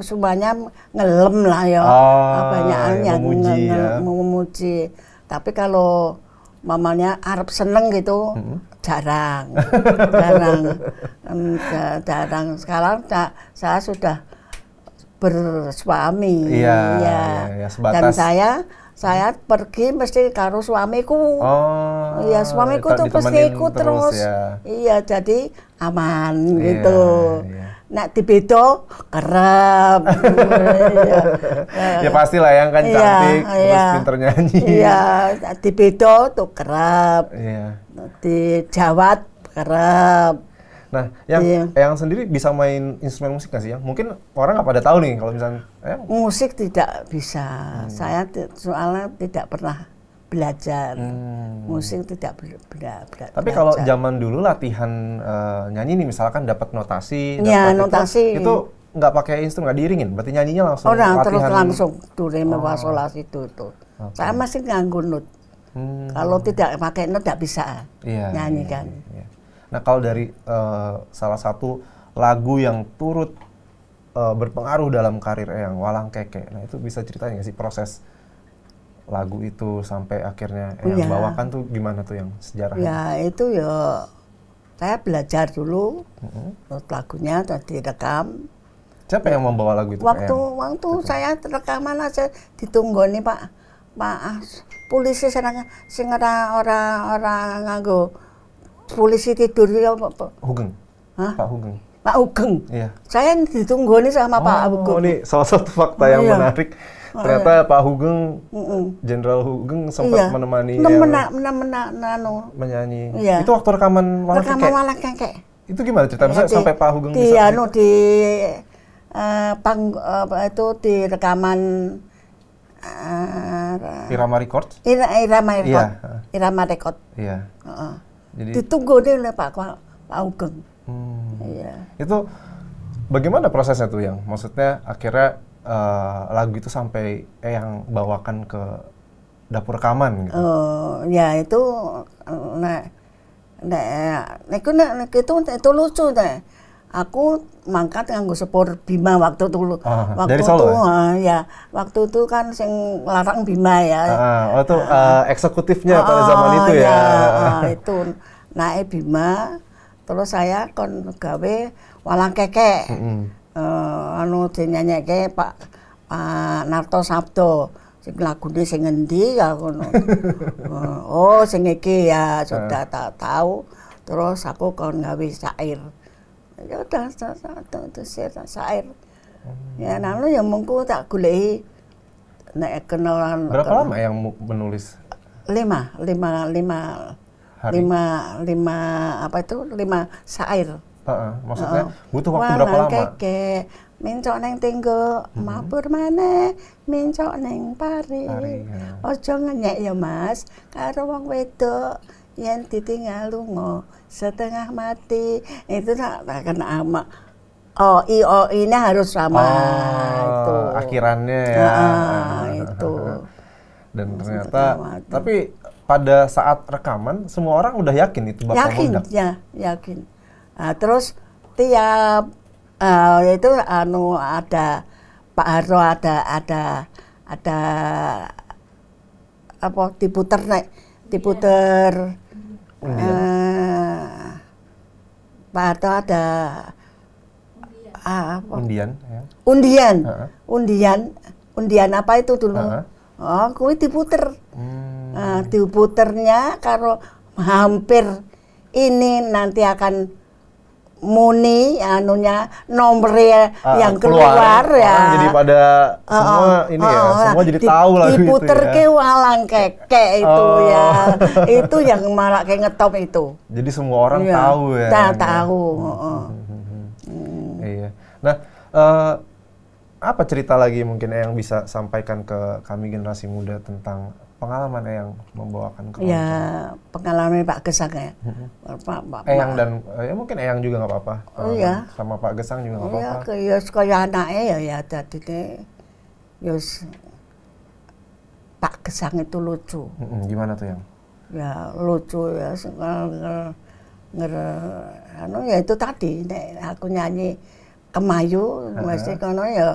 semuanya ngelem lah ya ah, apanya yang memuji, ya. memuji tapi kalau mamanya Arab seneng gitu -hmm jarang, jarang, jarang. Sekarang saya sudah bersuami, iya, ya. Iya, iya, iya dan saya saya pergi mesti karo suamiku. Oh. Iya, suamiku tuh pasti ikut terus. terus. Ya. Iya, jadi aman iya, gitu. Iya. Nak dibedo kerap. iya. Ya lah yang kan iya, cantik, iya. terus pinter nyanyi. Iya, dibedo tuh kerap. Iya di Jawa karena Nah, yang iya. yang sendiri bisa main instrumen musik nggak sih? ya mungkin orang nggak pada tahu nih kalau misalnya musik tidak bisa. Hmm. Saya soalnya tidak pernah belajar hmm. musik tidak ber bela Tapi kalau zaman dulu latihan uh, nyanyi nih misalkan dapat notasi, ya, notasi itu, itu nggak pakai instrumen nggak diiringin, berarti nyanyinya langsung. Orang latihan. terus langsung tuh oh. itu itu. Okay. Saya masih nganggur nut. Hmm. Kalau tidak pakai not tidak bisa yeah, nyanyi iya, kan. Yeah, iya. nah kalau dari uh, salah satu lagu yang turut uh, berpengaruh dalam karir yang Walang Keke, nah itu bisa ceritanya sih proses lagu itu sampai akhirnya Eyang yeah. bawakan tuh gimana tuh yang sejarahnya? Ya itu ya saya belajar dulu mm-hmm. lagunya tadi rekam. Siapa yang membawa lagu itu? Waktu waktu saya rekaman aja ditunggu nih Pak Pak polisi senang sing orang-orang ora nganggo polisi tidur ya Pak Hugeng. Hah? Pak Hugeng. Pak Hugeng. Iya. Saya ditunggu nih sama oh, Pak Hugeng. Oh, ini salah satu fakta yang iya. menarik. Iya. Ternyata Pak Hugeng, Jenderal mm -mm. Hugeng sempat iya. menemani Nemena, yang menemena, nano. menyanyi. Iya. Itu waktu rekaman Walang Rekaman Walang Kengkek. Itu gimana cerita? Misalnya iya, di, sampai Pak Hugeng di, bisa? Di, anu, di uh, pang, uh, itu di rekaman uh, Irama Record. Ir Irama Record. Yeah. Irama Record. Iya. Yeah. Uh, Jadi ditunggu deh oleh Pak Pak Augeng. Hmm. Iya. Itu bagaimana prosesnya tuh yang maksudnya akhirnya uh, lagu itu sampai eh, yang bawakan ke dapur rekaman gitu. Oh, ya itu nah nah, nah, itu, nah, itu, itu lucu deh. Nah aku mangkat gue sepur Bima waktu itu. uh, ah, waktu dari Solo. Tuh, ya? Ah, ya, waktu itu kan sing larang Bima ya. uh, oh uh, eksekutifnya uh, pada zaman itu ya. ya uh, itu naik Bima terus saya kon gawe walang keke. uh, eh, anu ke Pak Pak Narto Sabdo. sing ini sing ngendi? ya kon eh, oh, sing iki ya sudah tak tahu. Terus aku kon gawe syair ya udah terus tak sair ya namun yang mengku tak gulehi nek kenalan berapa lama yang menulis lima lima lima Hari. lima lima apa itu lima sair maksudnya butuh waktu berapa lama? Keke, mincok neng tinggo, mhm. mabur mana, mincok neng pari. pari ya. Ojo ya mas, karo wong wedok yang ditinggal lu setengah mati itu tak akan ama Oh, i o ini harus sama ah, itu. Akhirannya ya. Ah. itu. Dan ternyata tapi pada saat rekaman semua orang udah yakin itu bakal yakin, Ya, yakin. Nah, terus tiap uh, itu anu ada Pak Harto ada ada ada apa diputer naik diputer iya. Undian. Eh, Pak Harto ada apa? Undian. Ya. Undian. Undian. Undian apa itu dulu? Uh -huh. Oh, kue diputer. Hmm. Uh, diputernya kalau hampir ini nanti akan Muni anunya nomor uh, ah, yang keluar, keluar ya. Ah, jadi pada ah, semua uh, ini ya, uh, semua jadi tahu lah itu. Diputer ya. ke walang keke itu oh. ya. itu yang malah kayak ngetop itu. Jadi semua orang ya. tahu ya. tahu. Hmm, hmm, hmm, iya. Nah, uh, apa cerita lagi mungkin yang bisa sampaikan ke kami generasi muda tentang pengalaman ya yang membawakan ke Ya, pengalaman Pak Gesang ya. Mm-hmm. Pak, Pak, Eyang dan eh, ya mungkin Eyang juga nggak apa-apa. Oh iya. Sama Pak Gesang juga nggak iya, apa-apa. Iya, ya kaya anaknya ya ya ini yus Pak Gesang itu lucu. Hmm, gimana tuh yang? Ya lucu ya nger nger anu ya itu tadi nek aku nyanyi kemayu uh -huh. mesti kono ya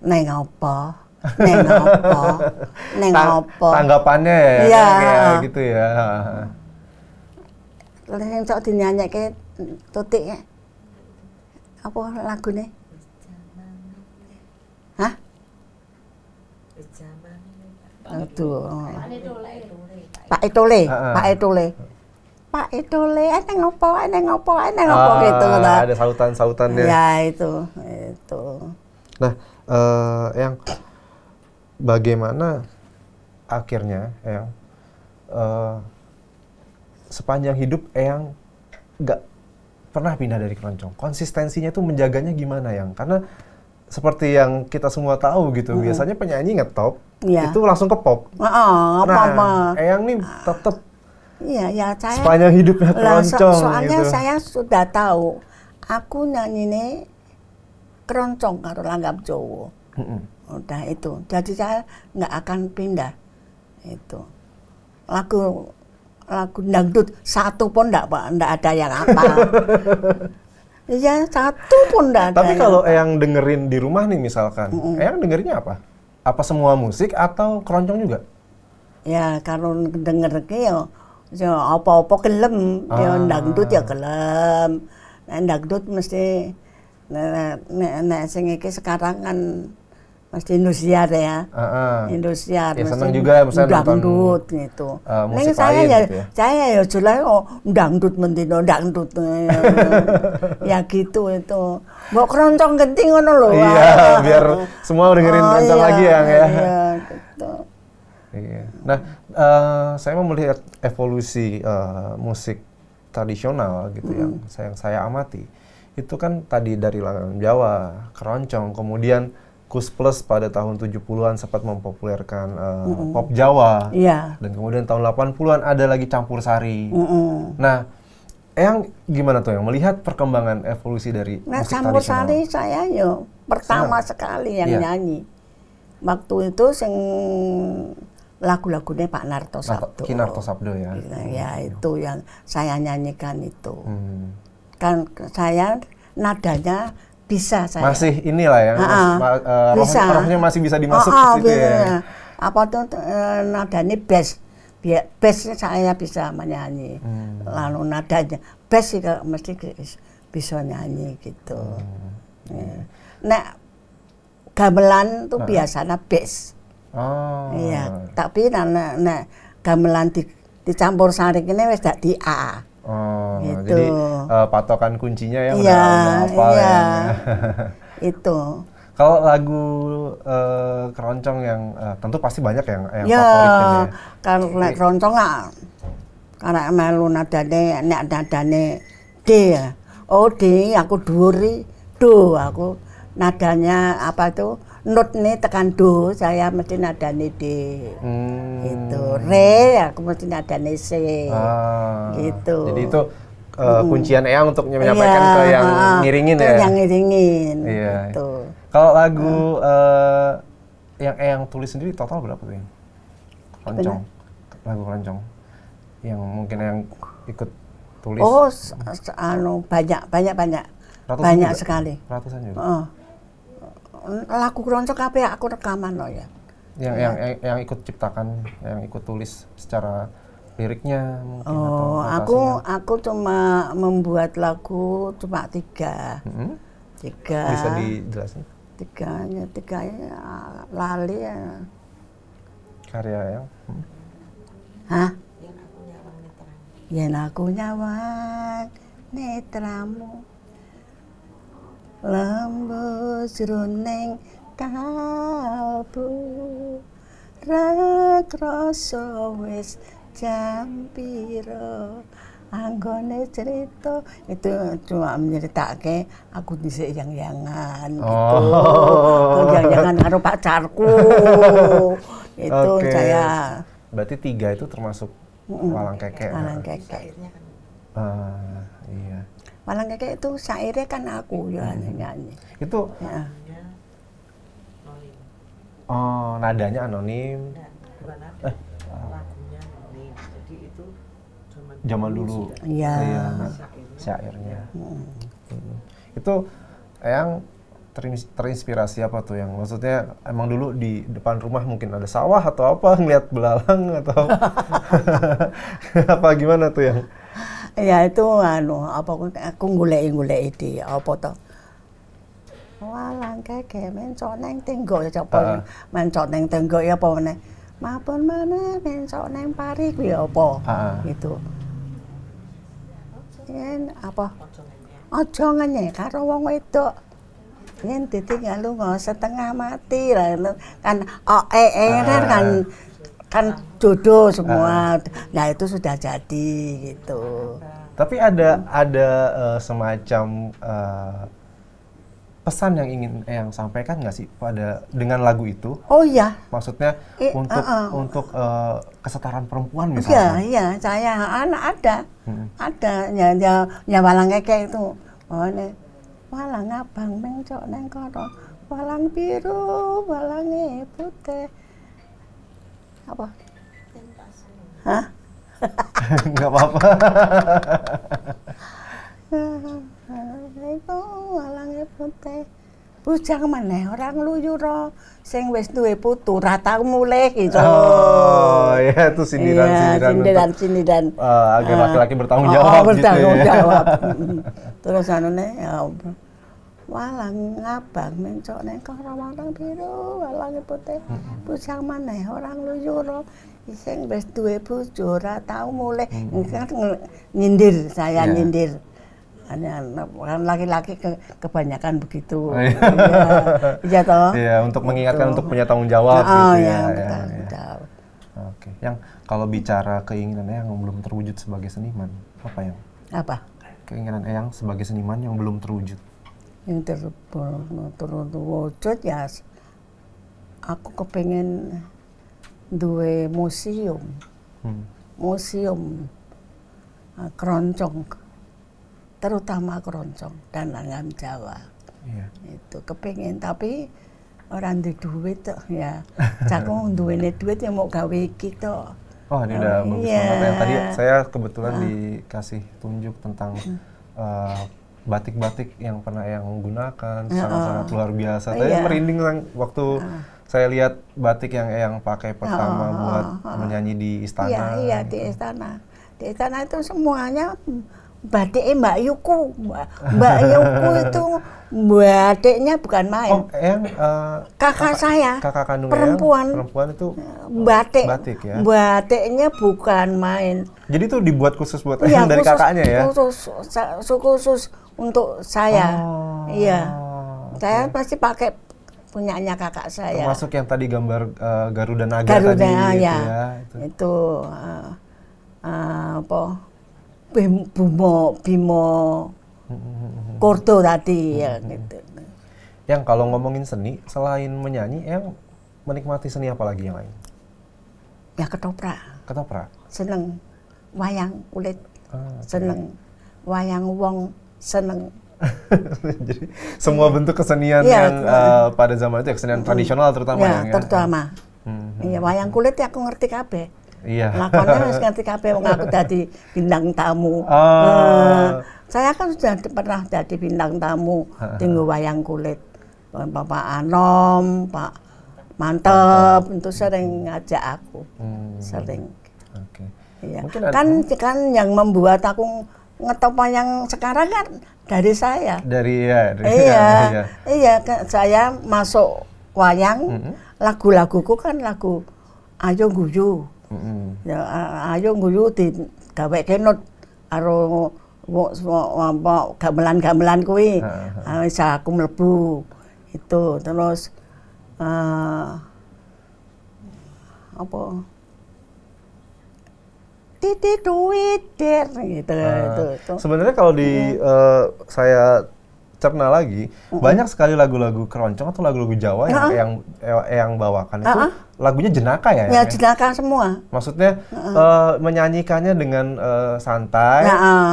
neng apa Neng apa? Neng apa? Tanggapannya ya, ya. kayak gitu ya. Lalu yang cok kayak tutik ya. Apa lagu nih? Hah? Aduh. Pak Etole, Pak Etole. Pak Etole, eh, eh, eh, ah, gitu ada ngopo, ada ngopo, ada ngopo gitu. Ada sautan-sautannya. Ya itu, itu. Nah, uh, yang bagaimana akhirnya yang uh, eh, sepanjang hidup yang nggak pernah pindah dari keroncong. Konsistensinya tuh menjaganya gimana yang? Karena seperti yang kita semua tahu gitu, hmm. biasanya penyanyi ngetop ya. itu langsung ke pop. Oh, nah, apa -apa. Eyang nih tetep. Iya, ya saya sepanjang hidupnya keroncong. so soalnya gitu. saya sudah tahu, aku nyanyi nih keroncong karo langgam jowo udah itu jadi saya nggak akan pindah itu lagu lagu dangdut satu pun enggak Pak, enggak ada yang apa. ya satu pun enggak ada. Tapi kalau yang dengerin di rumah nih misalkan, mm -mm. yang dengerinnya apa? Apa semua musik atau keroncong juga? Ya kalau denger ya, ya apa-apa kelem ya, ah. ya dangdut ya kelem dangdut mesti nek nek sing sekarang kan Pasti Indosiar ya. Uh -uh. Indosiar. Ya senang juga ya, misalnya dangdut nonton gitu. Uh, musik Neng saya ya, gitu ya, saya ya jelas oh dangdut mentino dangdut. ya, ya gitu itu. Mau keroncong genting kan loh. Iya, biar semua dengerin oh, iya, lagi ya, iya, ya. gitu. Iya. Nah, uh, saya mau melihat evolusi uh, musik tradisional gitu mm. yang saya yang saya amati. Itu kan tadi dari lagu Jawa, keroncong, kemudian Kus Plus pada tahun 70-an sempat mempopulerkan uh, mm hmm pop Jawa. Yeah. Dan kemudian tahun 80-an ada lagi campur sari. Mm hmm Nah, yang gimana tuh yang melihat perkembangan evolusi dari nah, musik campur sari saya yo pertama Senang. sekali yang yeah. nyanyi. Waktu itu sing lagu-lagunya Pak Narto Sabdo. Ki Narto Sabdo ya. Nah, ya itu yang saya nyanyikan itu. Hmm. Kan saya nadanya bisa saya. Masih inilah ya, uh -uh. Mas, uh, rohnya masih bisa dimasuk oh, oh, ke ya. Apa tuh uh, nadanya bass. Bassnya saya bisa menyanyi. Hmm. Lalu nadanya bass juga mesti bisa nyanyi gitu. Hmm. Ya. Nah, gamelan tuh nah. biasanya bass. Oh. Iya, tapi nah, nah, gamelan di, dicampur saring ini wis di A. Oh, gitu. jadi uh, patokan kuncinya iya, iya. ya, ya udah, apa ya. itu. Kalau lagu uh, keroncong yang uh, tentu pasti banyak yang yang iya, kan ya, favorit ya. Kalau keroncong ah karena melu nadane nek nadane D ya. Oh D aku duri do aku nadanya apa tuh not nih tekan do saya mesti nadane d hmm. itu re aku mesti nadane c ah, gitu jadi itu uh, kuncian hmm. E Eyang untuk iya, menyampaikan ya, ke yang ah, ah. ngiringin ke ya yang ngiringin iya. gitu kalau lagu hmm. uh, yang Eyang tulis sendiri total berapa tuh yang keroncong lagu keroncong yang mungkin yang ikut tulis oh anu banyak banyak banyak Ratusan banyak juga. sekali ratusan juga lagu keroncong ya aku rekaman loh ya. Yang, ya. yang nah. yang ikut ciptakan, yang ikut tulis secara liriknya mungkin oh, atau notasinya. aku aku cuma membuat lagu cuma tiga. hmm Tiga. Bisa dijelasin? Tiga, ya, tiga ya, lali ya. Karya ya. Hmm. Hah? Yang aku nyawang netramu. Yang aku nyawang netramu Lembus jroning kalbu rakrasa wis jam anggone cerita itu cuma menceritake aku dhisik yang-yangan oh. gitu. Oh. yang-yangan karo pacarku. itu okay. saya. Berarti tiga itu termasuk mm -mm. walang keke. Walang ya? keke. Uh, iya walang Keke itu syairnya kan aku ya nyanyi. Itu ya. Oh, nadanya anonim. Nah, eh. zaman, dulu. Iya. Ya, syairnya. Hmm. hmm. Itu yang terinspirasi apa tuh yang maksudnya emang dulu di depan rumah mungkin ada sawah atau apa ngeliat belalang atau apa gimana tuh yang ya itu anu apa aku golek-golek ide apa to. Walang keke mencok neng tenggo ya apa mencok neng tenggo ya apa meneh. Mapun meneh mencok neng pari kuwi ya, apa. Gitu. Yen apa? Aja ngenyek karo wong wedok. Yen ditinggal lunga setengah mati lah kan oe kan, oh, eh, eh, kan kan jodoh ah. semua. Uh. Nah itu sudah jadi gitu. Tapi ada ada uh, semacam uh, pesan yang ingin eh, yang sampaikan nggak sih pada dengan lagu itu? Oh iya. Maksudnya I, untuk uh, uh. untuk uh, kesetaraan perempuan misalnya. Iya iya saya anak ada hmm. ada ya ya ya walang keke itu oh ne walang abang mencok cok neng koro walang biru walang putih apa? Hah? Enggak apa-apa. Iku alange putih. Bujang uh, mana orang luyu ro sing wes duwe putu rata mulai gitu. Oh, ya itu sindiran Iya, sindiran-sindiran. Uh, agar ah. laki-laki bertanggung oh, jawab oh, bertanggung gitu ya. jawab. Terus nih ya walang ngabang mencok neng orang orang biru walang putih pusang mana orang luyura iseng wis duwe bojo ora tau mulih kan nyindir saya yeah. nyindir hanya laki-laki ke, kebanyakan begitu. Oh, iya. ya, iya toh? Iya, untuk mengingatkan untuk punya tanggung jawab oh, gitu iya, ya. iya, tanggung jawab. Oke, yang kalau bicara keinginan yang belum terwujud sebagai seniman, apa yang? Apa? Keinginan Eyang sebagai seniman yang belum terwujud yang terburu-buru wujud ya aku kepengen dua museum hmm. museum uh, keroncong terutama keroncong dan langgam Jawa yeah. itu kepengen tapi orang di duit tuh ya cakung duitnya duit yang mau gawe kita oh ini udah iya. bagus iya. banget yang tadi saya kebetulan ah. dikasih tunjuk tentang uh, batik-batik yang pernah yang gunakan sangat-sangat luar biasa. Tapi yeah. merinding waktu uh. saya lihat batik yang yang pakai pertama uh, buat menyanyi di iya, istana. Iya, iya gitu. di istana. Di istana itu semuanya batik e Mbak Yuku. Mbak Yuku itu batiknya bukan main. Oh, yang uh, kakak, kakak saya, kakak kandung perempuan, yang, perempuan itu batik, batik ya. Batiknya bukan main. Jadi itu dibuat khusus buat ya, dari khusus, kakaknya ya? Khusus, khusus untuk saya. Oh, iya, okay. saya pasti pakai punyanya kakak saya. Termasuk yang tadi gambar uh, Garuda Naga Garuda, tadi. Gitu Garuda ya, ya. Itu. ya itu uh, uh, apa? Bimo Bimo Korto tadi hmm, hmm, ya hmm, gitu. Yang kalau ngomongin seni, selain menyanyi, em menikmati seni apa lagi yang lain? Ya ketoprak. Ketoprak. Seneng wayang kulit. Ah, seneng wayang wong seneng. Jadi semua bentuk kesenian ya, yang uh, pada zaman itu ya kesenian hmm. tradisional terutama ya, yang ya. terutama. Ya. Hmm. wayang kulit ya aku ngerti kabeh. Iya. Lakonnya harus ngerti kabeh wong aku dadi bintang tamu. Oh. Uh, saya kan sudah pernah jadi bintang tamu di wayang kulit. Bapak Anom, Pak Mantep, Mantap. itu sering ngajak aku. Hmm. Sering. Oke. Okay. Iya. Kan kan yang membuat aku ngetop yang sekarang kan dari saya. Dari ya. Dari iya. Iya, iya saya masuk wayang, mm -hmm. lagu-laguku kan lagu Ayo Guyu. Ya ayo guyu di gawe kenot karo gamelan-gamelan kuwi. Uh aku mlebu. Itu terus ah, apa titik duit der gitu uh, itu, sebenarnya kalau di yeah. Iya. uh, saya cerna lagi mm -hmm. banyak sekali lagu-lagu keroncong atau lagu-lagu Jawa yang uh -huh. yang yang bawakan itu uh lagunya jenaka ya? Ya, ya? jenaka semua. Maksudnya uh -uh. Uh, menyanyikannya dengan uh, santai. Nah, uh.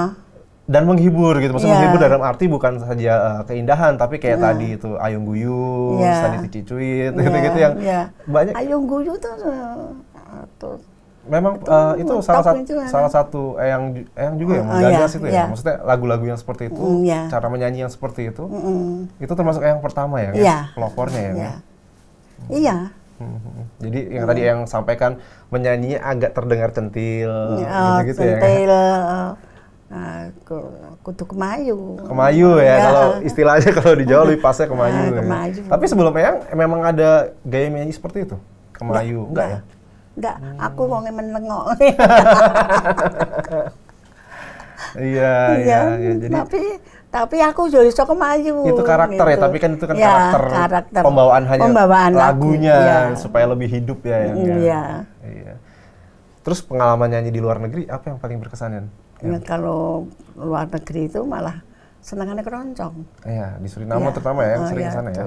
Dan menghibur gitu, maksudnya yeah. menghibur dalam arti bukan saja uh, keindahan, tapi kayak yeah. tadi itu ayung guyu, yeah. sandi yeah. gitu-gitu yang yeah. banyak. Ayung guyu tuh, tuh eh, memang itu, uh, itu salah satu gitu kan. salah satu eh, yang yang juga uh, yang menggagas yeah, itu ya Yeah. Oh, iya, ya. iya. maksudnya lagu-lagu yang seperti itu mm, yeah. cara menyanyi yang seperti itu mm, itu termasuk yang pertama ya ya? Iya. pelopornya ya, ya? iya, kan? iya. Hmm. Jadi yang hmm. tadi mm. yang sampaikan menyanyinya agak terdengar centil, oh, gitu, -gitu centil. ya. Nah, kutu kemayu. Kemayu ya, ya. kalau istilahnya kalau di Jawa lebih pasnya ah, kemayu. Nah, ya. kemayu. Tapi sebelum Eyang memang ada gaya menyanyi seperti itu? Kemayu, enggak, enggak, ya? Enggak, hmm. aku wongnya menengok. iya, iya, ya, jadi. Tapi tapi aku jadi sok maju. Itu karakter ya, gitu. ya, tapi kan itu kan ya, karakter, karakter pembawaan hanya pembawaan lagunya ya. supaya lebih hidup ya. Yang, ya. Ya. Iya. Terus pengalaman nyanyi di luar negeri apa yang paling berkesan ya? ya. kalau luar negeri itu malah senangannya keroncong. Iya, di Suriname ya. terutama ya, yang oh, sering iya, ya, sana ya.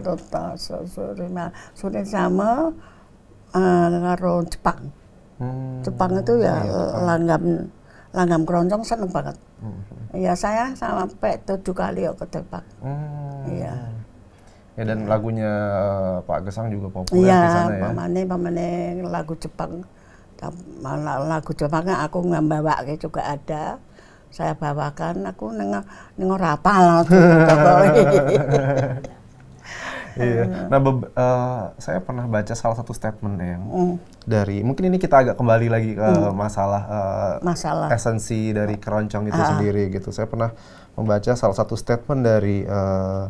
Suriname, Suriname uh, karo Jepang. Hmm. Jepang itu ya, ya langgam langgam keroncong seneng banget. Iya saya sampai tujuh kali ya ke Hmm. Iya. Ya dan lagunya eh, Pak Gesang juga populer ya, di sana ya. Pamane pamane lagu Jepang. Lagu Jepangnya kan aku ngambawa juga ada. Saya bawakan aku nengok nengok rapal iya. Nah, uh, saya pernah baca salah satu statement yang mm. dari mungkin ini kita agak kembali lagi ke mm. masalah uh, masalah esensi dari keroncong itu ah. sendiri gitu. Saya pernah membaca salah satu statement dari uh,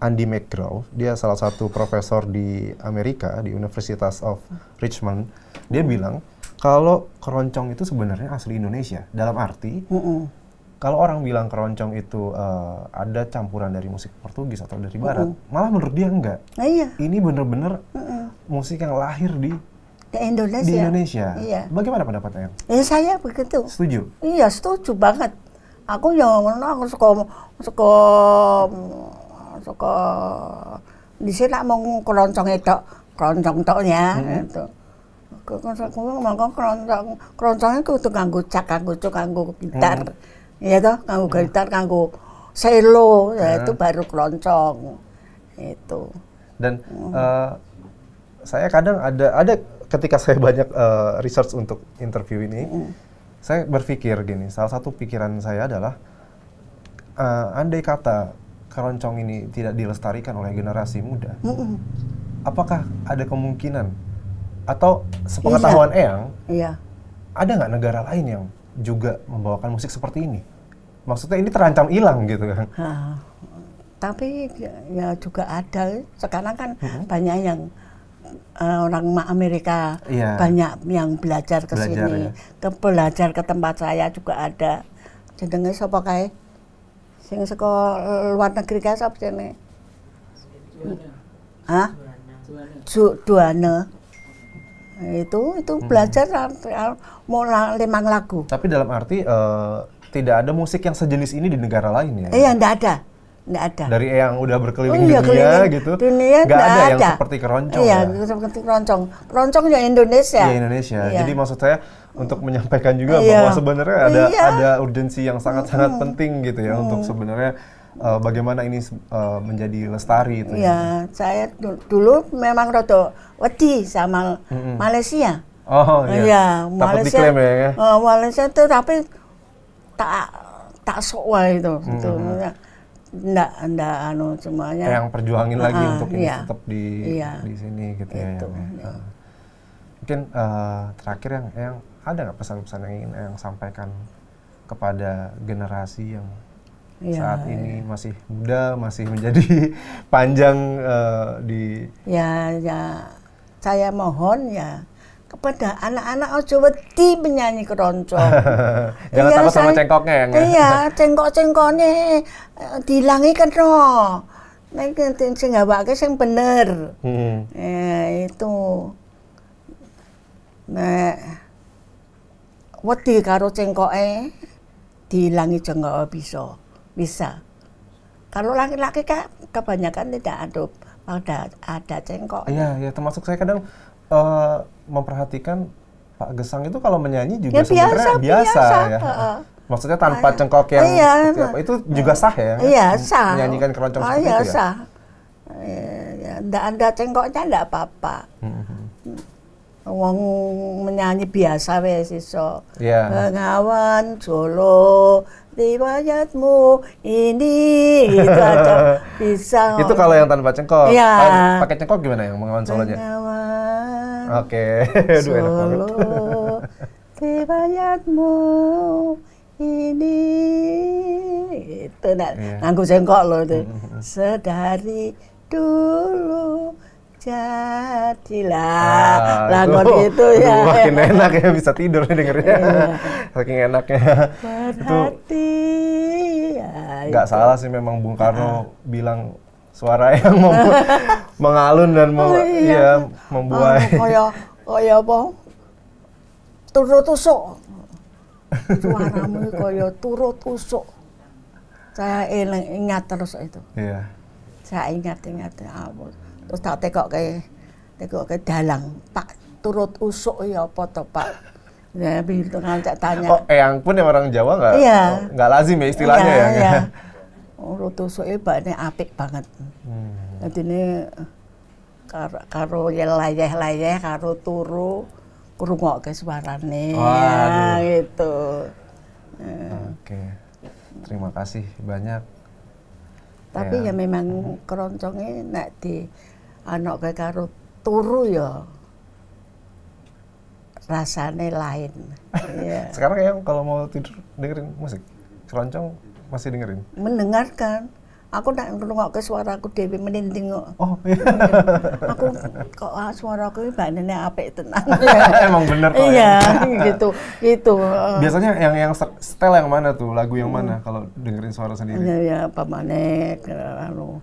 Andy McGraw, dia salah satu profesor di Amerika di Universitas of Richmond. Dia bilang kalau keroncong itu sebenarnya asli Indonesia. Dalam arti mm -mm kalau orang bilang keroncong itu uh, ada campuran dari musik Portugis atau dari Barat, malah menurut dia enggak. Nah, iya. Ini bener-bener musik yang lahir di di Indonesia. Di Indonesia. Iya. Bagaimana pendapatnya? Eh saya begitu. Setuju. Iya setuju banget. Aku yang aku suka suka suka di sini mau keroncong itu keroncong itu ya hmm. itu. Keroncong keroncong keroncongnya tuh nganggo cak nganggo cok nganggo gitar. Hmm ya toh kanggo ya. gitar kanggo selo ya. Iya. itu baru keroncong itu dan uh, saya kadang ada ada ketika saya banyak uh, research untuk interview ini mm. saya berpikir gini salah satu pikiran saya adalah uh, andai kata keroncong ini tidak dilestarikan oleh generasi muda -mm. apakah ada kemungkinan atau sepengetahuan iya. Eyang iya. ada nggak negara lain yang juga membawakan musik seperti ini maksudnya ini terancam hilang gitu kan nah, tapi ya juga ada sekarang kan hmm. banyak yang uh, orang Amerika yeah. banyak yang belajar ke belajar, sini ya. ke belajar ke tempat saya juga ada jenenge siapa kayak sing sekolah luar negeri siapa sih ini? Hah? dua Duane. Itu itu hmm. mau lima lagu. Tapi dalam arti uh, tidak ada musik yang sejenis ini di negara lain ya? Iya, tidak ada. tidak ada. Dari yang udah berkeliling oh, dunia keliling, gitu, dunia, nggak ada, ada yang seperti keroncong Iya, ya? seperti keroncong. Keroncong yang Indonesia. Iya, Indonesia. Iya. Jadi maksud saya untuk menyampaikan juga iya. bahwa sebenarnya ada iya. ada urgensi yang sangat-sangat hmm. penting gitu ya hmm. untuk sebenarnya uh, bagaimana ini uh, menjadi lestari itu. Iya, ya. saya dulu, memang roto wedi sama -hmm. Malaysia. Oh iya. Ya, Malaysia. Diklaim ya, ya. Uh, Malaysia tuh tapi tak tak sok wah itu hmm. tidak tidak nggak anu semuanya. Yang perjuangin lagi uh, untuk iya. tetap di iya. di sini gitu ya, itu, ya. Mungkin uh, terakhir yang yang ada nggak pesan-pesan yang ingin yang sampaikan kepada generasi yang ya, saat iya. ini ya. masih muda, masih menjadi panjang uh, di Ya, ya saya mohon ya kepada anak-anak coba wedi penyanyi keroncong. Jangan iya, takut sama cengkoknya ya. Iya, cengkok-cengkoknya eh, dihilangi kan roh. Nah, sing awake sing bener. Hmm. Eh, itu. Nek wedi karo cengkoke dihilangi cengkok bisa. Bisa. Kalau laki-laki kan kebanyakan tidak ada ada ada cengkok. Iya, iya termasuk saya kadang uh, memperhatikan Pak Gesang itu kalau menyanyi juga ya, sebenarnya biasa, biasa, ya. biasa ya. Uh, Maksudnya tanpa uh, cengkok yang iya, apa itu juga iya. sah ya? Kan? Iya hmm. sah. Menyanyikan keroncong uh, seperti iya, itu ya. Sah. Ya, ada cengkoknya enggak apa-apa. Hmm. Wong menyanyi biasa wes iso. Yeah. Bengawan Solo riwayatmu ini itu aja bisa. itu kalau yang tanpa cengkok. Kan pakai cengkok gimana yang mengawan solonya? Bengawan Oke, okay. Aduh, enak banget. Riwayatmu ini itu nak yeah. Iya. nganggu loh itu. Mm, mm, mm, Sedari dulu jadilah ah, lagu itu ya. Aduh, makin enak ya bisa tidur dengernya. Yeah. Saking enaknya. Berhati. itu, ya, nggak salah sih memang Bung Karno ah. bilang suara yang mem mengalun dan mem oh, iya. ya, membuai. ya, oh ya apa? turut tusuk. Suaramu ya turut tusuk. Saya ingat terus itu. Iya. Saya ingat-ingat. Ya, terus tak tekok ke tekok ke dalang. Pak turut usuk ya apa to Pak? Ya, begitu kan tanya. Oh, eyang pun yang orang Jawa nggak? Iya. Nggak lazim ya istilahnya iya, ya. ya. Oh, roto rutusuke ini apik banget. Hmm. ini karo, karo layeh-layeh karo turu ke suarane. Wah, ya, gitu. Eh. Oke. Okay. Terima kasih banyak. Tapi ya, ya memang hmm. keroncongnya nak di anak ke karo turu ya rasane lain. ya. Sekarang ya kalau mau tidur dengerin musik keroncong masih dengerin? Mendengarkan. Aku tak ngerungok ke suara aku dewi meninding kok. Oh iya. aku kok ah, suara aku ini apa tenang. Emang bener kok. Ya. Iya gitu gitu. Biasanya yang yang style yang mana tuh lagu yang mana kalau dengerin suara sendiri? Iya ya pamanek lalu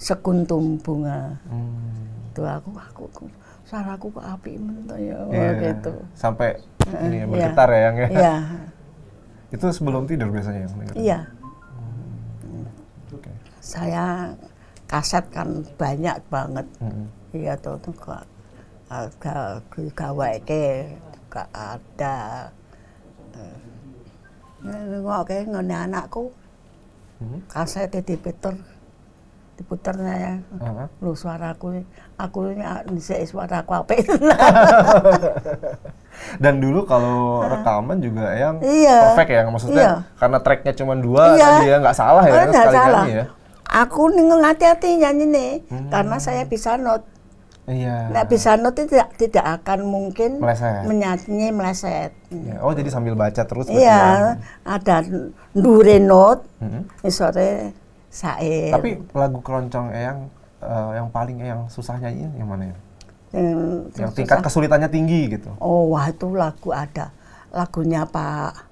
sekuntum bunga. Hmm. Tuh aku aku, aku suara aku kok api mentok ya yeah. gitu. Sampai ini ya, iya. bergetar ya yang ya. Iya. Itu sebelum tidur biasanya Iya saya kaset kan banyak banget iya mm -hmm. tuh tuh ada gawai ke gak ada eh, eh, ngoke ngene anakku mm-hmm. kaset kaset diputer diputer saya uh ya. mm-hmm. -huh. lu suaraku aku ini bisa ah, dhisik apa itu, Dan dulu kalau rekaman juga yang iya, perfect ya maksudnya iya. karena tracknya cuma dua iya. tadi nggak salah ya eh, sekali salah. ya aku ninggal hati-hati nyanyi nih hmm. karena saya bisa not Iya. Nggak bisa not tidak tidak akan mungkin meleset. menyanyi meleset. Iya. Oh, jadi sambil baca terus. Iya, ya? ada dure not, hmm. sore sair. Tapi lagu keroncong yang uh, eh, yang paling yang susah nyanyi yang mana ya? Yang, yang tingkat susah. kesulitannya tinggi gitu. Oh, wah itu lagu ada lagunya Pak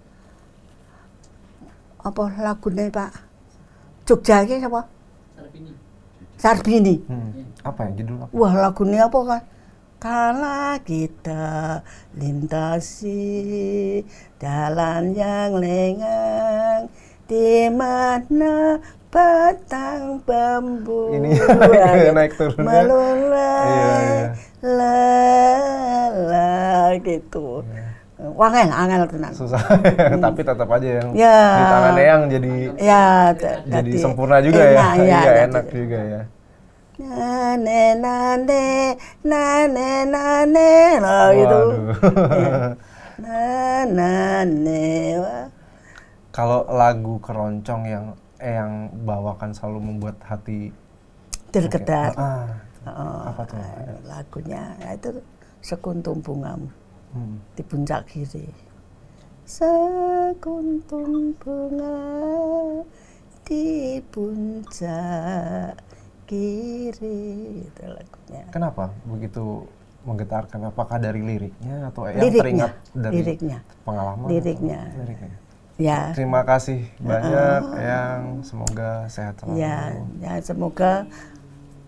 apa lagunya Pak Jogja ini siapa? Sarbini. Sarbini. Hmm. Iya. Apa ya judul apa? Wah lagunya apa kan? Kala kita lintasi jalan yang lengang di mana batang bambu ini naik, naik turun melulai iya, iya. lala gitu. Iya. Wangel, angel tenang. Susah, hmm. tapi tetap aja yang ya. di tangan yang jadi ya, jadi sempurna juga ya. enak, ya. Iya, ya, enak juga ya. Nane nane nane nane lah gitu. Iya. Nane Kalau lagu keroncong yang eh, yang bawakan selalu membuat hati tergetar. Ah, ah. oh, apa tuh? Eh, lagunya ya, itu sekuntum bunga di puncak kiri. Sekuntum bunga di puncak kiri. Itu lagunya. Kenapa begitu menggetarkan? Apakah dari liriknya atau liriknya, yang teringat dari liriknya. pengalaman? Liriknya. liriknya. Ya. Terima kasih banyak uh, ah. yang semoga sehat selalu. Ya, ya semoga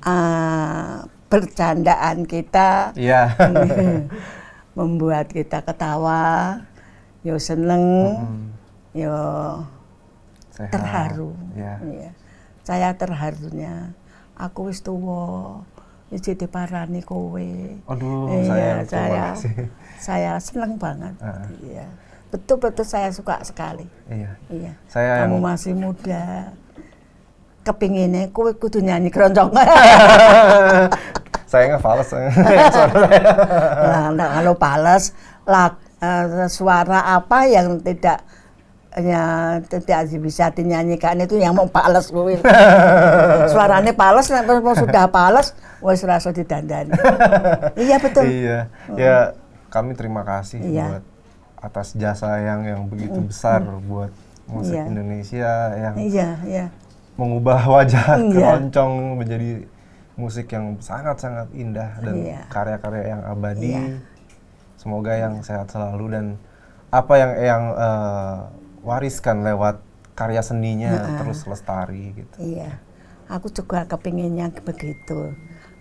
uh, bercandaan kita. Ya. membuat kita ketawa, yo seneng, hmm. yo Sehat. terharu. Yeah. Ya. Iya. Saya terharunya, aku wis tuwa, wis rani kowe. Aduh, eh, saya saya saya seneng banget. Uh -huh. Iya. Betul-betul saya suka sekali. Iya. Iya. Saya Kamu yang... masih muda. Kepinginnya kowe kudu nyanyi keroncong. saya nggak fals. nah, kalau pales uh, eh, suara apa yang tidak ya tidak bisa dinyanyikan itu yang mau pales gue suaranya pales mau sudah pales gue serasa didandani. iya betul. Iya. Ya, hmm. Ya kami terima kasih iya. buat atas jasa yang yang begitu hmm. besar hmm. buat musik iya. Indonesia yang iya, iya. mengubah wajah iya. keroncong menjadi musik yang sangat-sangat indah dan iya. karya-karya yeah. yang abadi. Yeah. Semoga yang sehat selalu dan apa yang yang uh, wariskan lewat karya seninya -uh. terus lestari gitu. Iya, aku juga kepinginnya begitu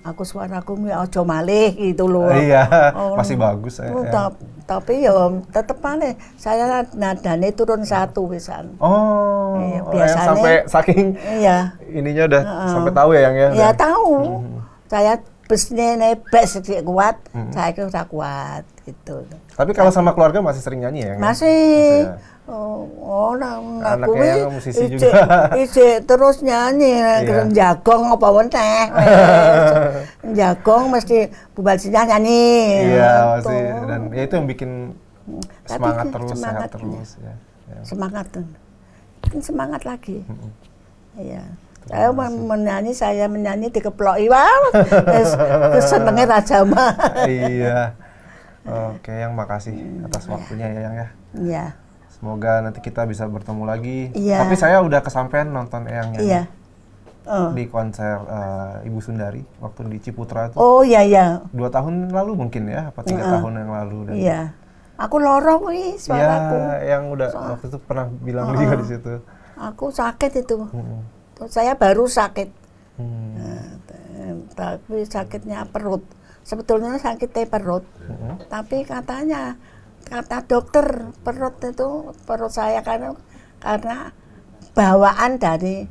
aku suaraku ojo malih gitu loh. Iya, oh, masih bagus. Ya. ta tapi ya tetep aneh, saya nadane turun satu pisan. Oh, iya, eh, biasanya sampai saking iya. ininya udah uh, sampai tahu ya yang ya. Iya tahu. Hmm. Saya besnya nebes sedikit kuat, hmm. saya itu kuat gitu. Tapi kalau sama keluarga masih sering nyanyi ya? ya? Masih. Ya? Oh, nang aku iki ijek terus nyanyi yeah. Iya. jagong apa wenteh. jagong mesti bubal sinyal nyanyi. Iya, pasti nah, dan ya itu yang bikin semangat terus, semangat sehat terus ya. ya. Semangat. Kan semangat lagi. Iya. Ya. Saya men menyanyi, saya menyanyi keplok iwal kesenengnya raja mah. iya. Oke, yang makasih atas waktunya ya, yang ya. Iya. Semoga nanti kita bisa bertemu lagi. Iya. Tapi saya udah kesampaian nonton yang iya. Oh. di konser uh, Ibu Sundari waktu di Ciputra itu. Oh iya iya. Dua tahun lalu mungkin ya, apa tiga uh. tahun yang lalu. Dan iya. Aku lorong nih suaraku. Iya, yang udah Soal. waktu itu pernah bilang uh. juga di situ. Aku sakit itu. Hmm. Saya baru sakit. Hmm. Nah, tapi sakitnya perut. Sebetulnya sakitnya perut, hmm. tapi katanya kata dokter perut itu perut saya karena karena bawaan dari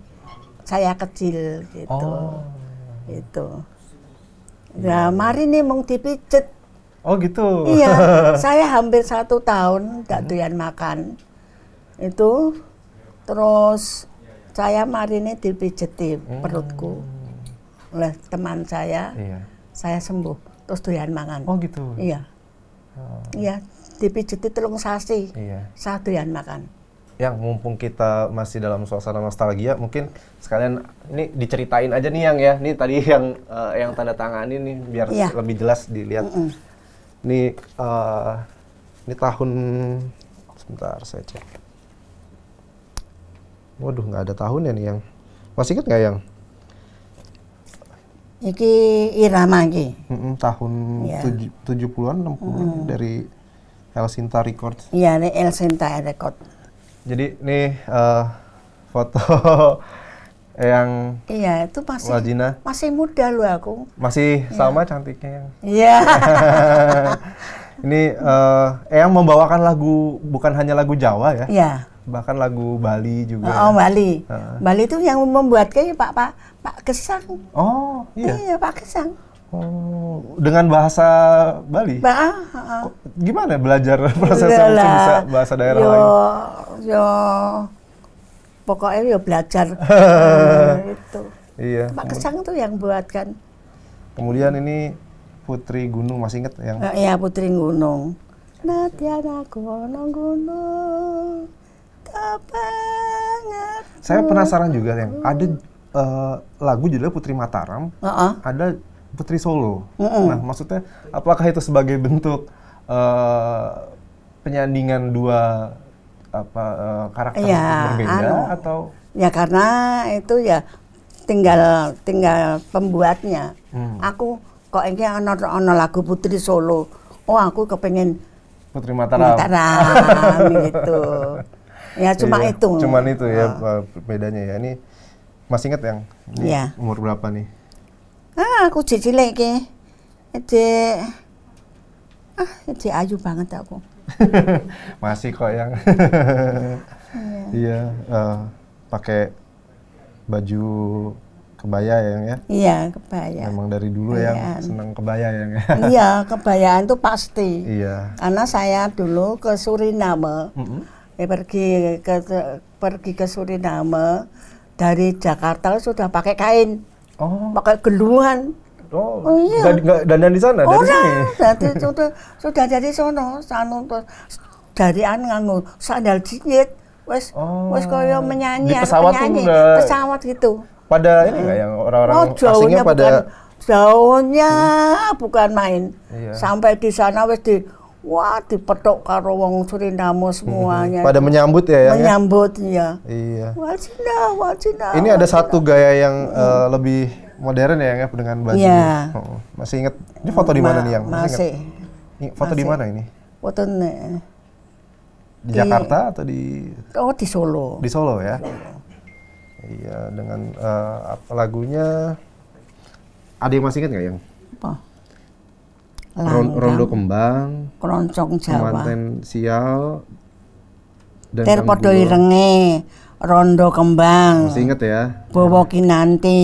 saya kecil gitu oh. itu ya mari nih mau dipijet oh gitu iya saya hampir satu tahun tidak hmm. doyan makan itu terus saya mari nih dipijeti hmm. perutku oleh teman saya iya. saya sembuh terus doyan makan oh gitu iya oh. iya dipijiti telung sasi iya. sadoyan makan yang mumpung kita masih dalam suasana nostalgia mungkin sekalian ini diceritain aja nih yang ya ini tadi yang uh, yang tanda tangan ini biar iya. lebih jelas dilihat mm -mm. ini uh, ini tahun sebentar saya cek waduh nggak ada tahun ya nih yang masih inget nggak yang Iki irama iki. Mm -mm, tahun yeah. 70-an 60 mm dari El Sinta Records. Iya, ini El Sinta Record. Jadi ini uh, foto yang Iya, itu masih Wajina. masih muda lu aku. Masih ya. sama cantiknya yang. Iya. ini uh, eh, Eyang membawakan lagu bukan hanya lagu Jawa ya. Iya. Bahkan lagu Bali juga. Oh, ya. Bali. Uh. Bali itu yang membuat kayak Pak Pak Pak Kesang. Oh, iya. Iya, Pak Kesang dengan bahasa Bali. Ba ah, ah. Gimana ya belajar prosesnya bisa bahasa daerah yo, lain? Yo, pokoknya yo belajar hmm, itu. Iya. Pak Kesang tuh yang buat kan. Kemudian ini Putri Gunung masih inget yang? Uh, iya Putri Gunung. Natiana Gunung Gunung. Saya penasaran juga yang ada uh, lagu judulnya Putri Mataram. Uh -uh. Ada Putri Solo. Mm -hmm. Nah, maksudnya apakah itu sebagai bentuk uh, penyandingan dua apa uh, karakter ya, berbeda anu, atau ya karena itu ya tinggal tinggal pembuatnya. Hmm. Aku kok ini ono ono lagu Putri Solo. Oh, aku kepengen Putri Mataram. Mataram gitu. Ya cuma iya, itu. Cuman itu ya oh. bedanya ya. Ini masih ingat yang ini ya. umur berapa nih? ah aku jek cilik iki ah jek ayu banget aku masih kok yang iya uh, pakai baju kebaya ya, yang ya iya kebaya memang dari dulu yeah. yang senang kebaya yang ya iya kebayaan tuh pasti iya karena saya dulu ke Suriname mm -hmm. eh, pergi ke pergi ke Suriname dari Jakarta sudah pakai kain Oh. Pakai geluhan. Oh, oh iya. Gak, dandan di sana, oh, dari sini. Dari, sudah, sudah dari sono, sanu dari anu nganggu, sandal jijit. Wes oh. wes kaya menyanyi, di anu, pesawat penyanyi, pesawat gitu. Pada ini enggak yang orang-orang oh, asingnya pada bukan, daunnya hmm. bukan main. Iya. Sampai di sana wes di wah dipetok karo wong Suriname semuanya. Mhm. Pada menyambut ya, ya Menyambut ya. Iya. Wah Cina, Ini wajina. ada satu gaya yang hmm. uh, lebih modern ya, ya dengan baju. Iya. Oh, masih ingat? Ini foto di mana nih yang? Masih. masih. Foto di mana ini? Foto ini. Di, di Jakarta atau di? Oh di Solo. Di Solo ya. Iya dengan uh, lagunya. Ada yang masih ingat nggak yang? Apa? Langgang, Rondo Kembang, Kroncong Jawa, Kemanten Sial, dan Terpodo Irenge, Rondo Kembang. Masih ingat ya? Bobo ya. Kinanti.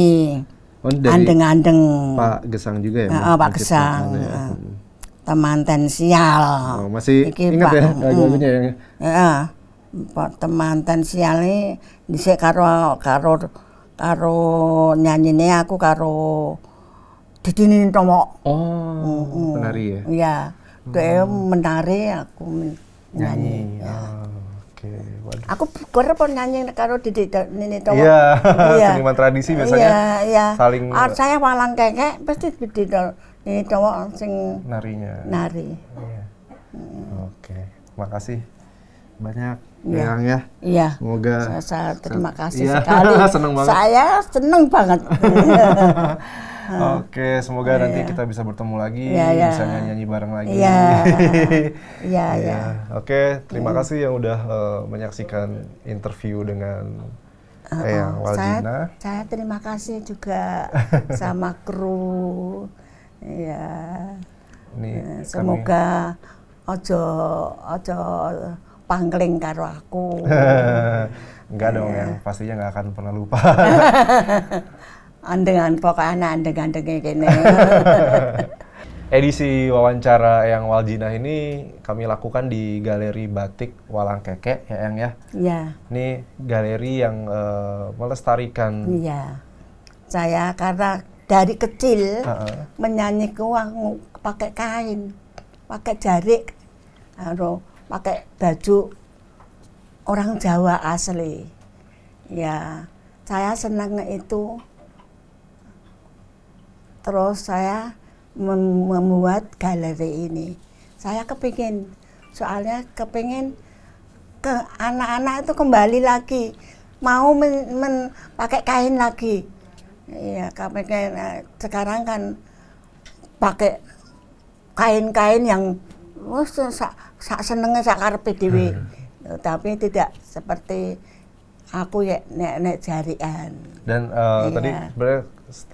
Oh, Andeng-andeng. Pak Gesang juga ya? oh, Pak Gesang. Ya. Uh. Teman hmm. Tensial. Oh, masih Iki ingat Pak, ya lagu-lagunya ya? Iya. Pak Teman Tensial ini dhisik karo karo karo nyanyine aku karo ditinin tomo. Oh, uh, uh. penari ya? Iya. Dia hmm. menari, aku men nyanyi. Ya. Oh, Oke. okay. Aku kurang pun nyanyi karo Didi Nini Tomo. Iya, yeah. seniman tradisi biasanya iya, iya. saling... Ah, saya walang kekek, pasti Didi Nini Tomo sing... Narinya. Nari. Iya. Hmm. Oke, okay. makasih banyak ya. Yang ya. Iya. Semoga. Saya, terima iya. kasih ya. sekali. seneng banget. Saya seneng banget. Oke, semoga ya. nanti kita bisa bertemu lagi, ya, ya. bisa nyanyi nyanyi bareng lagi. Iya. Iya, ya. Oke, terima ya. kasih yang udah uh, menyaksikan interview dengan uh, Eyang Waljina. Saya, saya terima kasih juga sama kru. Iya. Eh, semoga kami... ojo ojo pangling karo aku. Enggak dong, iya. yang pastinya nggak akan pernah lupa. andengan pokoknya anak andengan dengan kene. Edisi wawancara yang Waljina ini kami lakukan di Galeri Batik Walang Keke ya Yang ya. Iya. Ini galeri yang uh, melestarikan. Iya. Saya karena dari kecil uh -uh. menyanyi aku pakai kain, pakai jarik, Aduh, pakai baju orang Jawa asli. Ya, saya senang itu. Terus saya membuat galeri ini. Saya kepingin, soalnya kepingin ke anak-anak itu kembali lagi mau men, men pakai kain lagi. Iya, kami eh, sekarang kan pakai kain-kain yang wis sak sak senenge sak karepe Hmm. Eh, tapi tidak seperti aku ya nek nek jarian. Dan uh, eh, yeah. tadi sebenarnya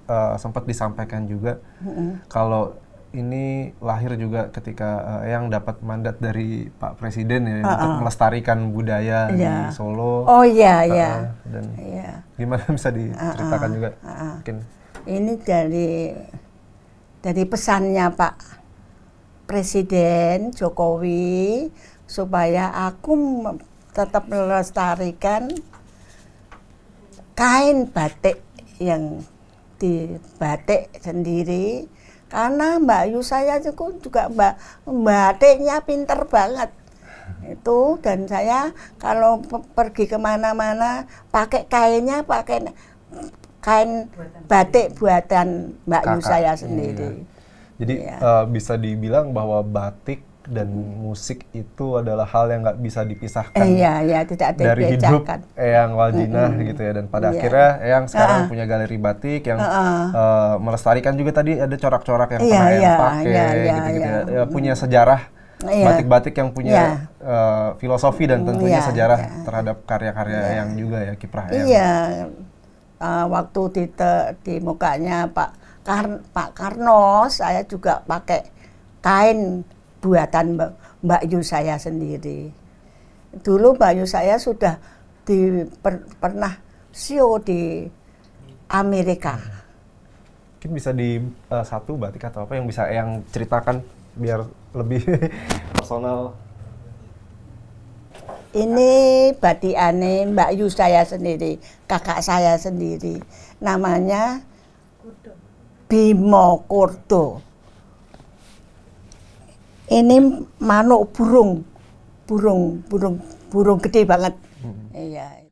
uh, sempat disampaikan juga hmm kalau ini lahir juga ketika uh, yang dapat mandat dari Pak Presiden ya uh -uh. untuk ah, ah. melestarikan budaya yeah. di iya. Solo. Oh iya yeah, iya. yeah. Dan yeah. gimana bisa ah, diceritakan uh -uh. juga? Uh -uh. Mungkin ini dari dari pesannya Pak Presiden Jokowi supaya aku tetap melestarikan kain batik yang di batik sendiri karena Mbak Yu saya juga Mbak batiknya pinter banget itu dan saya kalau pergi kemana-mana pakai kainnya pakai kain batik buatan Mbak Kakak, Yu saya iya. sendiri. Iya. Jadi yeah. Iya. uh, bisa dibilang bahwa batik dan musik itu adalah hal yang nggak bisa dipisahkan eh, iya, iya, tidak ada dari hidup Eyang Waldina mm -hmm. gitu ya dan pada yeah. akhirnya Eyang sekarang uh -uh. punya galeri batik yang uh -uh. Uh, melestarikan juga tadi ada corak-corak yang yeah, pernah yeah, iya, pakai yeah, yeah, gitu yeah. Iya. ya punya sejarah batik-batik yang punya yeah. uh, filosofi dan tentunya yeah, sejarah yeah. terhadap karya-karya yeah. Eyang juga ya kiprah Eyang. Iya. Yeah. Uh, waktu di, te, di mukanya Pak Kar Pak Karno saya juga pakai kain buatan Mbak, Mbak Yu saya sendiri. Dulu Mbak Yu saya sudah di, per, pernah CEO di Amerika. Mungkin bisa di uh, satu batik atau apa yang bisa yang ceritakan biar lebih personal. Ini aneh Mbak Yu saya sendiri, kakak saya sendiri. Namanya Bimo Kordo. Ini manuk burung, burung, burung, burung gede banget. Hmm. Iya.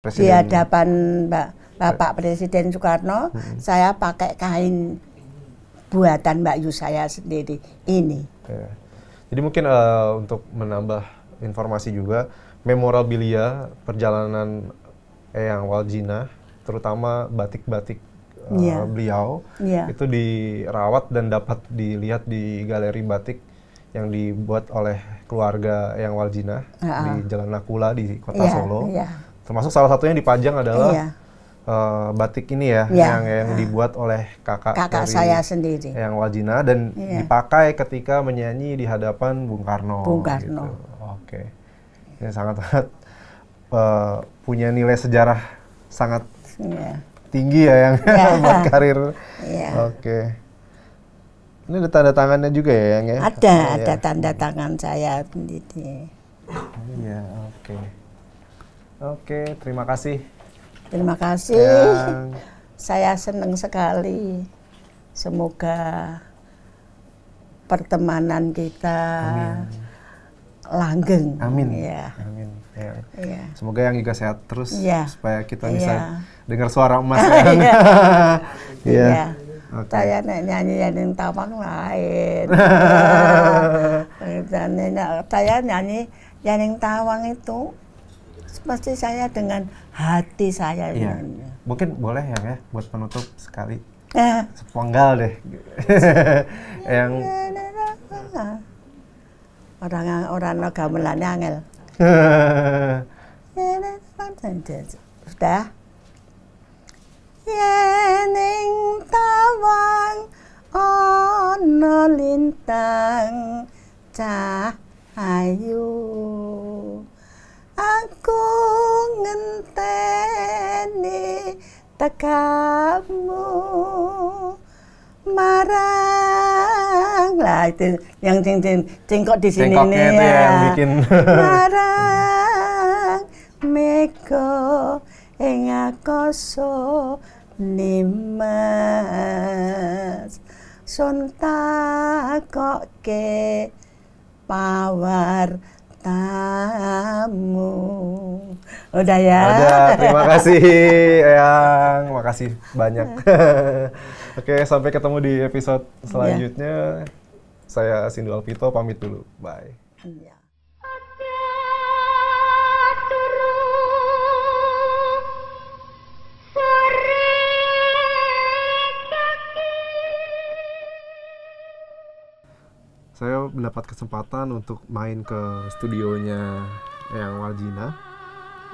Presiden. Di hadapan Mbak, Bapak Presiden Soekarno, hmm. saya pakai kain buatan Mbak Yu saya sendiri ini. Jadi mungkin uh, untuk menambah informasi juga, memorabilia perjalanan Eyang Waljina, terutama batik-batik Eh, iya. beliau yeah. itu dirawat dan dapat dilihat di galeri batik yang dibuat oleh keluarga yang Waljina uh -uh. di Jalan Nakula di Kota yeah, Solo. Yeah. Termasuk salah satunya dipajang adalah yeah. Iya. uh, batik ini ya yeah. yang yang dibuat oleh kakak kakak dari saya sendiri yang Waljina dan yeah. dipakai ketika menyanyi di hadapan Bung Karno. Bung Karno. Gitu. Oke. Okay. Ini sangat sangat uh, eh, punya nilai sejarah sangat yeah tinggi ya yang yeah. buat karir. Yeah. Oke. Okay. Ini ada tanda tangannya juga ya yang ya? Ada, oh, ada ya. tanda tangan saya sendiri. Iya, oke. Oke, terima kasih. Terima kasih. Yang... Saya senang sekali. Semoga pertemanan kita Amin. langgeng. Amin. Ya. Amin ya. Yeah. Semoga yang juga sehat terus yeah. supaya kita iya. bisa dengar suara emas. Iya. kan? yeah. yeah. Okay. Saya nyanyi yang tawang lain. saya nyanyi nyanyi tawang itu pasti saya dengan hati saya. Iya. Mungkin boleh ya ya buat penutup sekali. Eh. Sepenggal deh. yang orang orang gamelannya angel. Да. Yening tawang ono lintang cahayu Aku ngenteni tekamu marang lah itu yang ceng cengkok di sini nih itu ya. bikin marang meko engakoso so nimas kok ke power tamu. Udah ya. Udah, terima kasih yang Makasih banyak. Oke, sampai ketemu di episode iya. selanjutnya. Yeah. Saya Sindu Alpito pamit dulu. Bye. Yeah. saya mendapat kesempatan untuk main ke studionya yang Waljina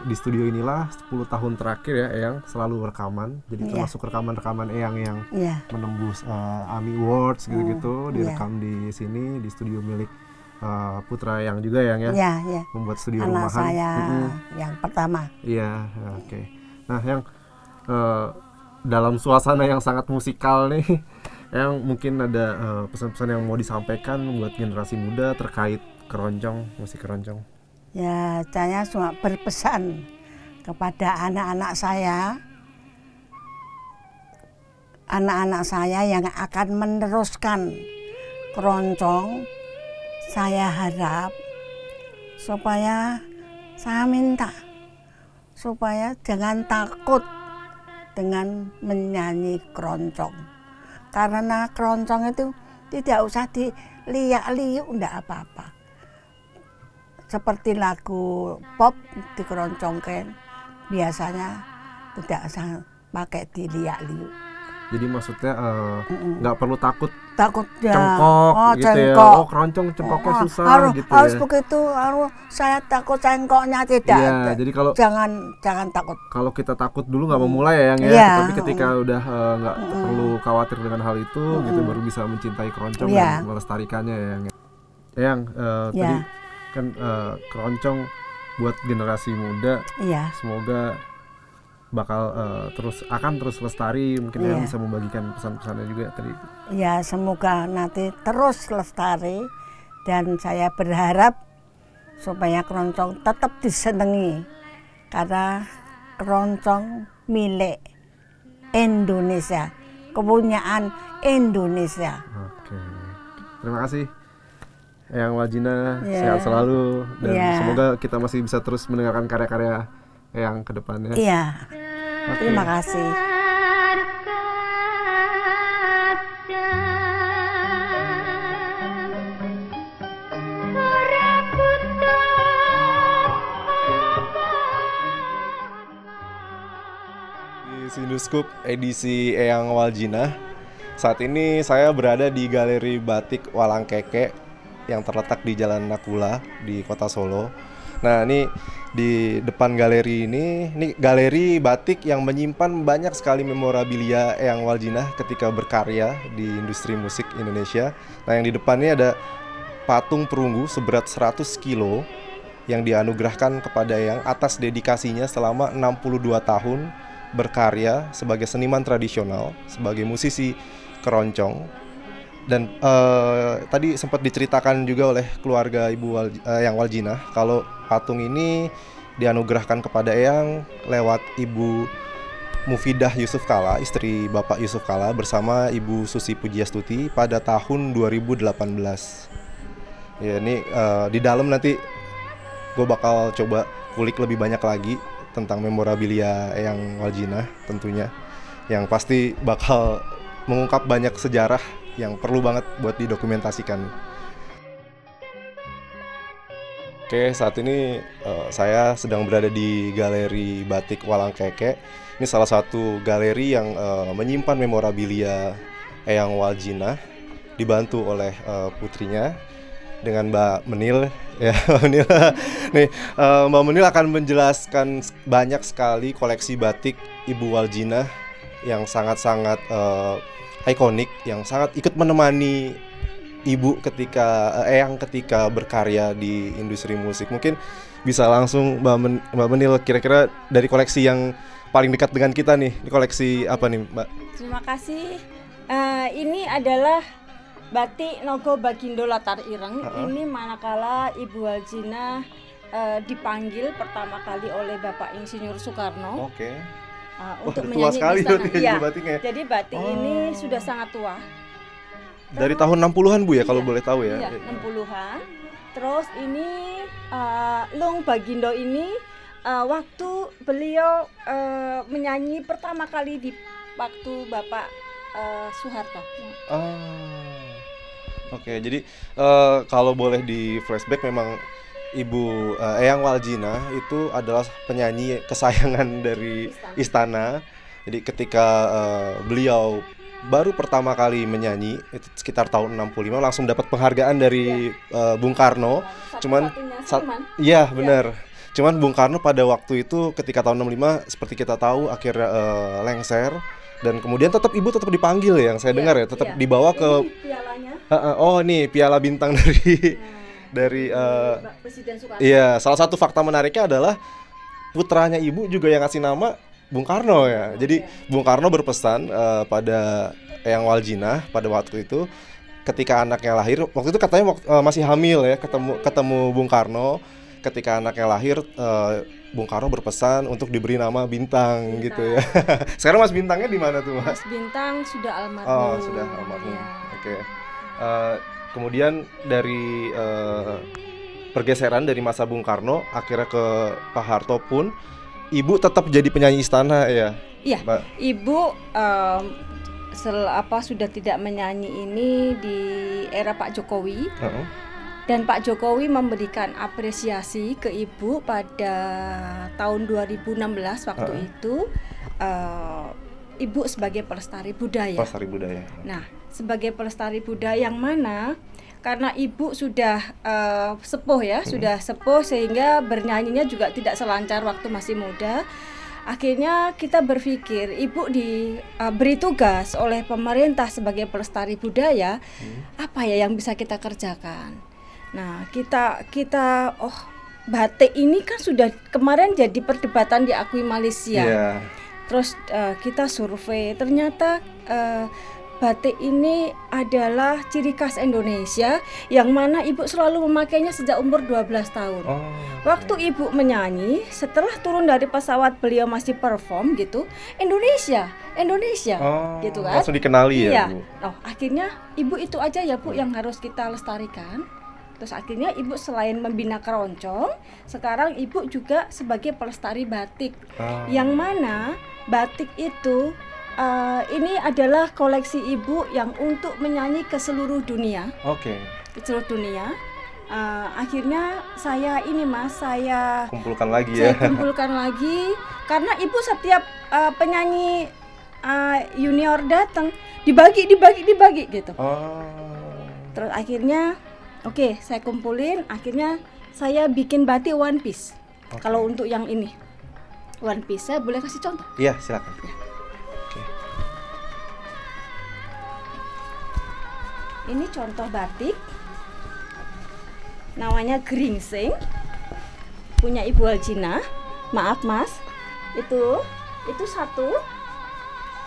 di studio inilah 10 tahun terakhir ya Eyang selalu rekaman. Jadi yeah. termasuk rekaman-rekaman Eyang yang yeah. menembus uh, AMI Awards gitu-gitu mm, direkam iya. yeah. di sini di studio milik uh, Putra yang juga yang ya. Yeah, yeah. Membuat studio Anak rumahan. saya mm -hmm. yang pertama. Iya, yeah, oke. Okay. Nah, yang uh, eh, dalam suasana yang sangat musikal nih yang mungkin ada uh, pesan -pesan yang mau disampaikan buat generasi muda terkait keroncong, musik keroncong. Ya, saya cuma berpesan kepada anak-anak saya, anak-anak saya yang akan meneruskan keroncong, saya harap supaya saya minta supaya jangan takut dengan menyanyi keroncong. Karena keroncong itu tidak usah diliak-liuk, tidak apa-apa seperti lagu pop di keroncongken biasanya tidak sangat pakai diliak liu Jadi maksudnya eh, nggak uh, mm -mm. perlu takut takut ya. cengkok oh, gitu ya. cengkok. ya. Oh, keroncong cengkoknya oh, oh, susah harus, gitu harus ya. begitu, harus saya takut cengkoknya tidak. ya yeah, jadi kalau jangan jangan takut. Kalau kita takut dulu nggak memulai mm. ya, yang ya. Iya. Tapi ketika mm. udah eh, nggak uh, mm. perlu khawatir dengan hal itu, mm. gitu baru bisa mencintai keroncong yeah. dan melestarikannya ya. Yang, ya. yang uh, eh, yeah. tadi iya kan uh, keroncong buat generasi muda iya. semoga bakal uh, terus akan terus lestari mungkin yang bisa membagikan pesan-pesannya juga tadi. Ya semoga nanti terus lestari dan saya berharap supaya keroncong tetap disenangi karena keroncong milik Indonesia kepunyaan Indonesia. Oke terima kasih yang Waljina yeah. sehat selalu dan yeah. semoga kita masih bisa terus mendengarkan karya-karya yang kedepannya. Iya. Yeah. Okay. Terima kasih. Di edisi Eyang Waljina. Saat ini saya berada di Galeri Batik Walang yang terletak di Jalan Nakula di Kota Solo. Nah, ini di depan galeri ini, ini galeri batik yang menyimpan banyak sekali memorabilia yang Waljina ketika berkarya di industri musik Indonesia. Nah, yang di depannya ada patung perunggu seberat 100 kilo yang dianugerahkan kepada yang atas dedikasinya selama 62 tahun berkarya sebagai seniman tradisional, sebagai musisi keroncong, dan uh, tadi sempat diceritakan juga oleh keluarga ibu Wal, uh, yang Waljina kalau patung ini dianugerahkan kepada Eyang lewat ibu Mufidah Yusuf Kala, istri Bapak Yusuf Kala bersama Ibu Susi Pujiastuti pada tahun 2018. Ya ini uh, di dalam nanti gue bakal coba kulik lebih banyak lagi tentang memorabilia yang Waljina tentunya yang pasti bakal mengungkap banyak sejarah yang perlu banget buat didokumentasikan. Oke, saat ini uh, saya sedang berada di Galeri Batik Walang Keke. Ini salah satu galeri yang uh, menyimpan memorabilia Eyang Waljina dibantu oleh uh, putrinya dengan Mbak Menil ya Mbak Menil. Nih, uh, Mbak Menil akan menjelaskan banyak sekali koleksi batik Ibu Waljina yang sangat-sangat uh, ikonik yang sangat ikut menemani ibu ketika eh, yang ketika berkarya di industri musik mungkin bisa langsung mbak, Men, mbak Menil kira-kira dari koleksi yang paling dekat dengan kita nih di koleksi apa nih mbak terima kasih uh, ini adalah batik Nogo Bagindo Latar Ireng uh -huh. ini manakala Ibu aljina eh, dipanggil pertama kali oleh Bapak Insinyur Soekarno okay uh, menyanyi sekali di sana. Ya, iya. Jadi batik oh. ini sudah sangat tua. Dari tahun 60-an Bu ya iya, kalau boleh tahu ya. Iya, 60-an. Iya, iya. Terus ini uh, Lung Bagindo ini uh, waktu beliau uh, menyanyi pertama kali di waktu Bapak uh, Soeharto. Oh. Oke, okay, jadi uh, kalau boleh di flashback memang Ibu uh, Eyang Waljina itu adalah penyanyi kesayangan dari istana. istana. Jadi ketika uh, beliau baru pertama kali menyanyi itu sekitar tahun 65 langsung dapat penghargaan dari ya. uh, Bung Karno. Satu Cuman saat, iya, iya benar. Cuman Bung Karno pada waktu itu ketika tahun 65 seperti kita tahu akhirnya uh, lengser dan kemudian tetap ibu tetap dipanggil ya, yang saya ya. dengar ya tetap ya. dibawa ke oh, Ini Uh, uh, oh nih piala bintang dari ya dari uh, Presiden Soekarno. Iya, salah satu fakta menariknya adalah putranya ibu juga yang ngasih nama Bung Karno ya. Oh, Jadi okay. Iya. Bung Karno berpesan uh, pada yang Waljina pada waktu itu ketika anaknya lahir, waktu itu katanya uh, masih hamil ya, ketemu ketemu Bung Karno ketika anaknya lahir uh, Bung Karno berpesan untuk diberi nama Bintang, Bintang. gitu ya. Sekarang Mas Bintangnya di mana tuh Mas? Mas Bintang sudah oh, almarhum. Oh sudah almarhum. Ya. Oke. Okay. Uh, kemudian dari uh, pergeseran dari masa Bung Karno akhirnya ke Pak Harto pun ibu tetap jadi penyanyi istana ya iya Mbak. ibu um, sel apa sudah tidak menyanyi ini di era Pak Jokowi uh -uh. dan Pak Jokowi memberikan apresiasi ke ibu pada tahun 2016 waktu uh -uh. itu uh, ibu sebagai pelestari budaya pelestari budaya nah sebagai pelestari budaya yang mana karena ibu sudah uh, sepuh ya, hmm. sudah sepuh sehingga bernyanyinya juga tidak selancar waktu masih muda. Akhirnya kita berpikir ibu diberi eh, uh, tugas oleh pemerintah sebagai pelestari budaya, hmm. apa ya yang bisa kita kerjakan? Nah, kita kita oh batik ini kan sudah kemarin jadi perdebatan diakui Malaysia. Yeah. Terus uh, kita survei ternyata uh, batik ini adalah ciri khas Indonesia yang mana ibu selalu memakainya sejak umur 12 tahun. Oh, Waktu ibu menyanyi, setelah turun dari pesawat beliau masih perform gitu, Indonesia, Indonesia oh, gitu kan. Langsung dikenali ya, iya. ya, Bu. Oh, akhirnya ibu itu aja ya, Bu, hmm. yang harus kita lestarikan. Terus akhirnya ibu selain membina keroncong, sekarang ibu juga sebagai pelestari batik. Oh. Yang mana batik itu uh, ini adalah koleksi ibu yang untuk menyanyi ke seluruh dunia. Oke. Okay. Ke seluruh dunia. Uh, akhirnya saya ini mas saya kumpulkan lagi ya. saya ya. Kumpulkan lagi karena ibu setiap uh, penyanyi uh, junior datang dibagi dibagi dibagi gitu. Oh. Terus akhirnya oke okay, saya kumpulin akhirnya saya bikin batik one piece. Okay. Kalau untuk yang ini one piece saya boleh kasih contoh? Iya silakan. Ya ini contoh batik namanya geringsing punya Ibu Aljina maaf mas itu itu satu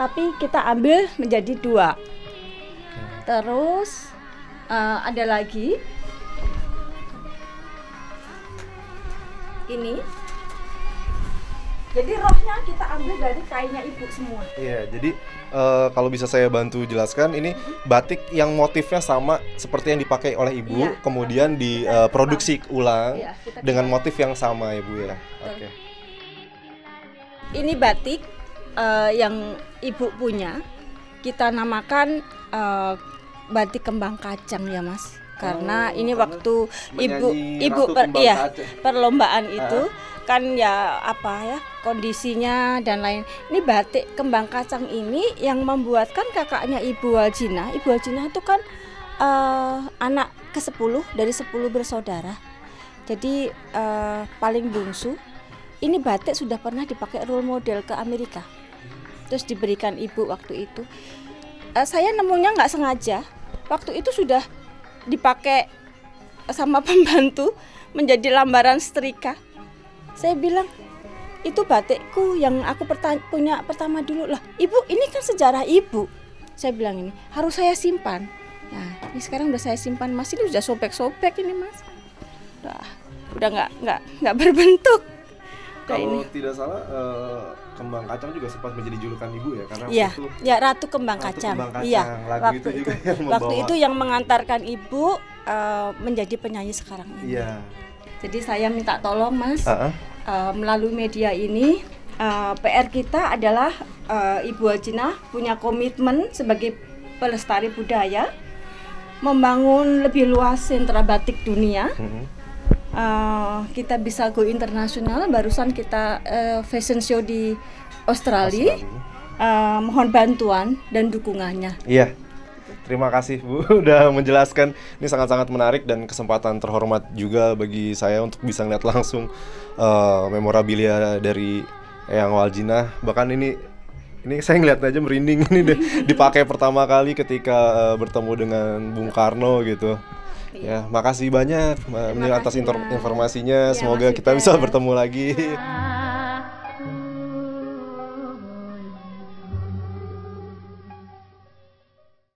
tapi kita ambil menjadi dua terus uh, ada lagi ini jadi rohnya kita ambil dari kainnya ibu semua iya jadi uh, kalau bisa saya bantu jelaskan ini batik yang motifnya sama seperti yang dipakai oleh ibu ya. kemudian diproduksi eh, uh, ulang ya, dengan motif yang sama ibu ya, ya? oke okay. ini batik uh, yang ibu punya kita namakan uh, batik kembang kacang ya mas karena oh, ini waktu ibu ibu per, iya perlombaan itu ah. kan ya apa ya kondisinya dan lain ini batik kembang kacang ini yang membuatkan kakaknya ibu Waljina ibu Waljina itu kan uh, anak ke 10 dari sepuluh bersaudara jadi uh, paling bungsu ini batik sudah pernah dipakai role model ke Amerika terus diberikan ibu waktu itu uh, saya nemunya nggak sengaja waktu itu sudah dipakai sama pembantu menjadi lambaran setrika. Saya bilang, itu batikku yang aku perta punya pertama dulu lah. Ibu, ini kan sejarah ibu. Saya bilang ini, harus saya simpan. Nah, ini sekarang udah saya simpan. masih ini udah sobek-sobek ini, Mas. Udah, udah nggak nggak nggak berbentuk kalau ini. tidak salah uh, kembang kacang juga sempat menjadi julukan ibu ya karena ya, waktu itu ya ratu kembang ratu kacang. Kembang iya. kacang. Iya. Lagu waktu itu, itu juga yang Waktu itu yang mengantarkan ibu uh, menjadi penyanyi sekarang ini. Iya. Jadi saya minta tolong Mas uh -uh. Uh, melalui media ini uh, eh, PR kita adalah uh, Ibu Hajinah punya komitmen sebagai pelestari budaya membangun lebih luas sentra batik dunia. Mm -hmm uh, kita bisa go internasional barusan kita uh, fashion show di Australia, Australia. Uh, mohon bantuan dan dukungannya iya Terima kasih Bu udah menjelaskan. Ini sangat-sangat menarik dan kesempatan terhormat juga bagi saya untuk bisa ngeliat langsung uh, memorabilia dari Eyang Waljina. Bahkan ini ini saya ngeliat aja merinding ini deh dipakai pertama kali ketika uh, bertemu dengan Bung Karno gitu. Iya. Ya, makasih banyak Mbak atas informasinya. Iya, ya, Semoga kita bisa bertemu lagi. Ya.